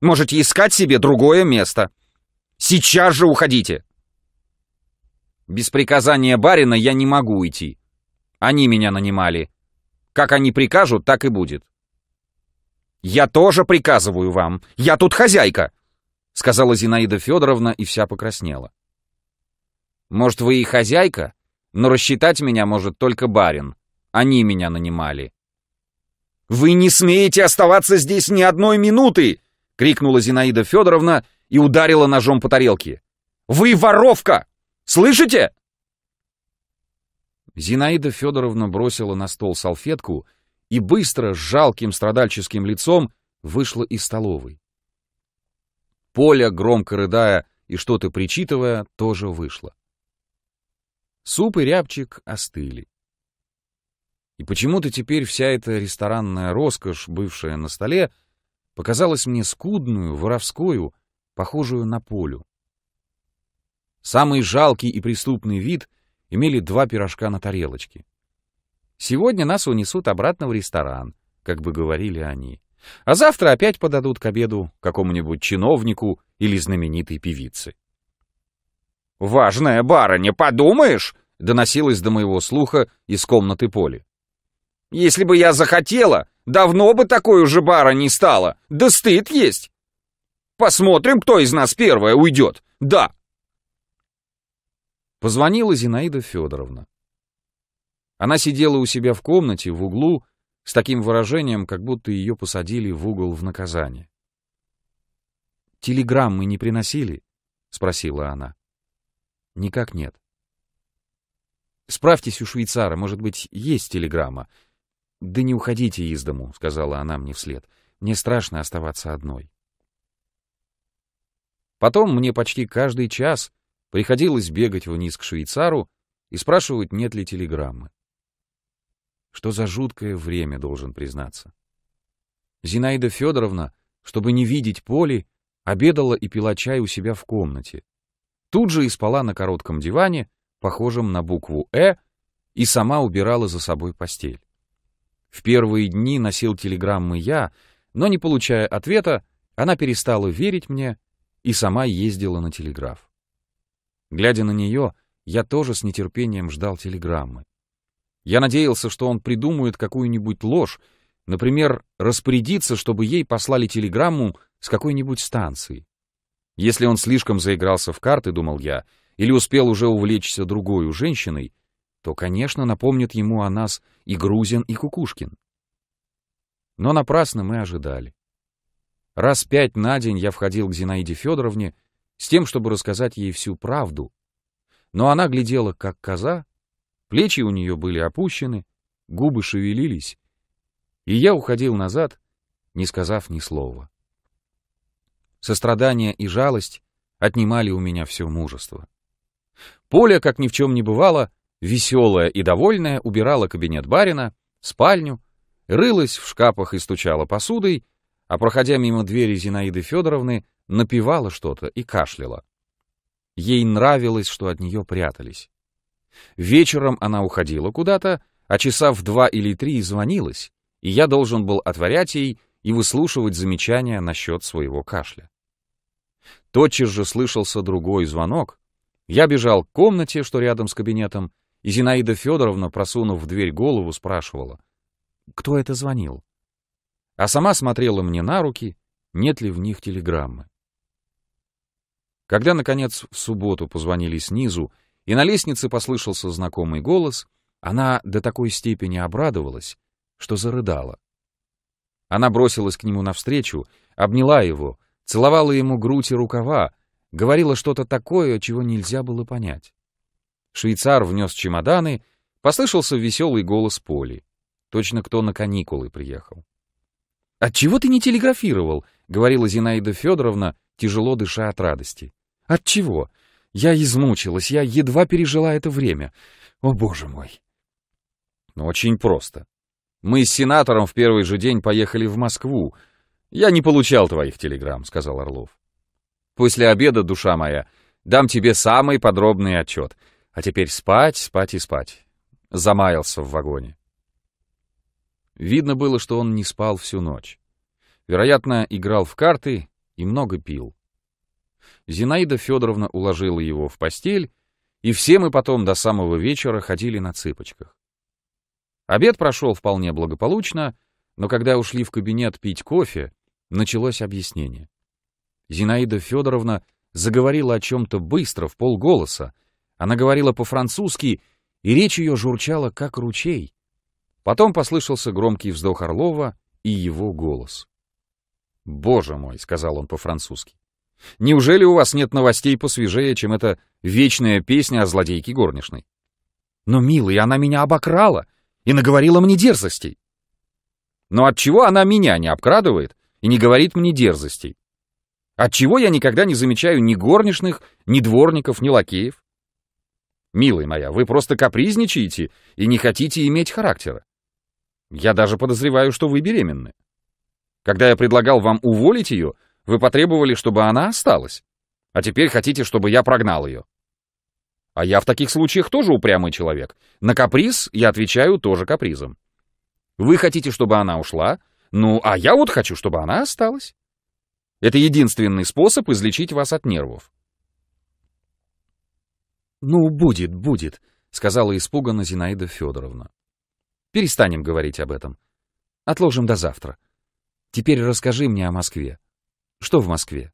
«Можете искать себе другое место. Сейчас же уходите!» «Без приказания барина я не могу идти. Они меня нанимали. Как они прикажут, так и будет. Я тоже приказываю вам. Я тут хозяйка!» Сказала Зинаида Федоровна и вся покраснела. «Может, вы и хозяйка, но рассчитать меня может только барин. Они меня нанимали». «Вы не смеете оставаться здесь ни одной минуты!» — крикнула Зинаида Федоровна и ударила ножом по тарелке. «Вы воровка! Слышите?» Зинаида Федоровна бросила на стол салфетку и быстро, с жалким страдальческим лицом, вышла из столовой. Поля, громко рыдая и что-то причитывая, тоже вышла. Суп и рябчик остыли. И почему-то теперь вся эта ресторанная роскошь, бывшая на столе, показалась мне скудную, воровскую, похожую на полю. Самый жалкий и преступный вид имели два пирожка на тарелочке. Сегодня нас унесут обратно в ресторан, как бы говорили они. А завтра опять подадут к обеду какому-нибудь чиновнику или знаменитой певице. «Важная барыня, подумаешь!» — доносилось до моего слуха из комнаты Поли. «Если бы я захотела, давно бы такой уже бара не стала. Да стыд есть! Посмотрим, кто из нас первая уйдет. Да!» Позвонила Зинаида Федоровна. Она сидела у себя в комнате, в углу, с таким выражением, как будто ее посадили в угол в наказание. «Телеграммы не приносили?» — спросила она. «Никак нет». «Справьтесь у швейцара, может быть, есть телеграмма». «Да не уходите из дому», — сказала она мне вслед. «Мне страшно оставаться одной». Потом мне почти каждый час приходилось бегать вниз к швейцару и спрашивать, нет ли телеграммы. Что за жуткое время, должен признаться. Зинаида Федоровна, чтобы не видеть Поли, обедала и пила чай у себя в комнате. Тут же и спала на коротком диване, похожем на букву «Э», и сама убирала за собой постель. В первые дни носил телеграммы я, но не получая ответа, она перестала верить мне и сама ездила на телеграф. Глядя на нее, я тоже с нетерпением ждал телеграммы. Я надеялся, что он придумает какую-нибудь ложь, например, распорядиться, чтобы ей послали телеграмму с какой-нибудь станции. Если он слишком заигрался в карты, думал я, или успел уже увлечься другой женщиной, то, конечно, напомнит ему о нас и Грузин, и Кукушкин. Но напрасно мы ожидали. Раз пять на день я входил к Зинаиде Федоровне с тем, чтобы рассказать ей всю правду, но она глядела как коза Плечи у нее были опущены, губы шевелились, и я уходил назад, не сказав ни слова. Сострадание и жалость отнимали у меня все мужество. Поля, как ни в чем не бывало, веселая и довольная, убирала кабинет барина, спальню, рылась в шкафах и стучала посудой, а, проходя мимо двери Зинаиды Федоровны, напевала что-то и кашляла. Ей нравилось, что от нее прятались. Вечером она уходила куда-то, а часа в два или три звонилась, и я должен был отворять ей и выслушивать замечания насчет своего кашля. Тотчас же слышался другой звонок. Я бежал к комнате, что рядом с кабинетом, и Зинаида Федоровна, просунув в дверь голову, спрашивала, кто это звонил. А сама смотрела мне на руки, нет ли в них телеграммы. Когда, наконец, в субботу позвонили снизу и на лестнице послышался знакомый голос. Она до такой степени обрадовалась, что зарыдала. Она бросилась к нему навстречу, обняла его, целовала ему грудь и рукава, говорила что-то такое, чего нельзя было понять. Швейцар внес чемоданы, послышался веселый голос Поли. Точно кто на каникулы приехал. «Отчего ты не телеграфировал?» — говорила Зинаида Федоровна, тяжело дыша от радости. «Отчего? Я измучилась, я едва пережила это время. О, боже мой! Ну, очень просто. Мы с сенатором в первый же день поехали в Москву. Я не получал твоих телеграмм, сказал Орлов. После обеда, душа моя, дам тебе самый подробный отчет. А теперь спать, спать и спать. Замаялся в вагоне. Видно было, что он не спал всю ночь. Вероятно, играл в карты и много пил. Зинаида Федоровна уложила его в постель, и все мы потом до самого вечера ходили на цыпочках. Обед прошел вполне благополучно, но когда ушли в кабинет пить кофе, началось объяснение. Зинаида Федоровна заговорила о чем-то быстро, в полголоса. Она говорила по-французски, и речь ее журчала, как ручей. Потом послышался громкий вздох Орлова и его голос. «Боже мой!» — сказал он по-французски. Неужели у вас нет новостей посвежее, чем эта вечная песня о злодейке горничной? Но, милый, она меня обокрала и наговорила мне дерзостей. Но отчего она меня не обкрадывает и не говорит мне дерзостей? Отчего я никогда не замечаю ни горничных, ни дворников, ни лакеев? Милый моя, вы просто капризничаете и не хотите иметь характера. Я даже подозреваю, что вы беременны. Когда я предлагал вам уволить ее, вы потребовали, чтобы она осталась. А теперь хотите, чтобы я прогнал ее. А я в таких случаях тоже упрямый человек. На каприз я отвечаю тоже капризом. Вы хотите, чтобы она ушла? Ну, а я вот хочу, чтобы она осталась. Это единственный способ излечить вас от нервов. «Ну, будет, будет», — сказала испуганно Зинаида Федоровна. «Перестанем говорить об этом. Отложим до завтра. Теперь расскажи мне о Москве. Что в Москве?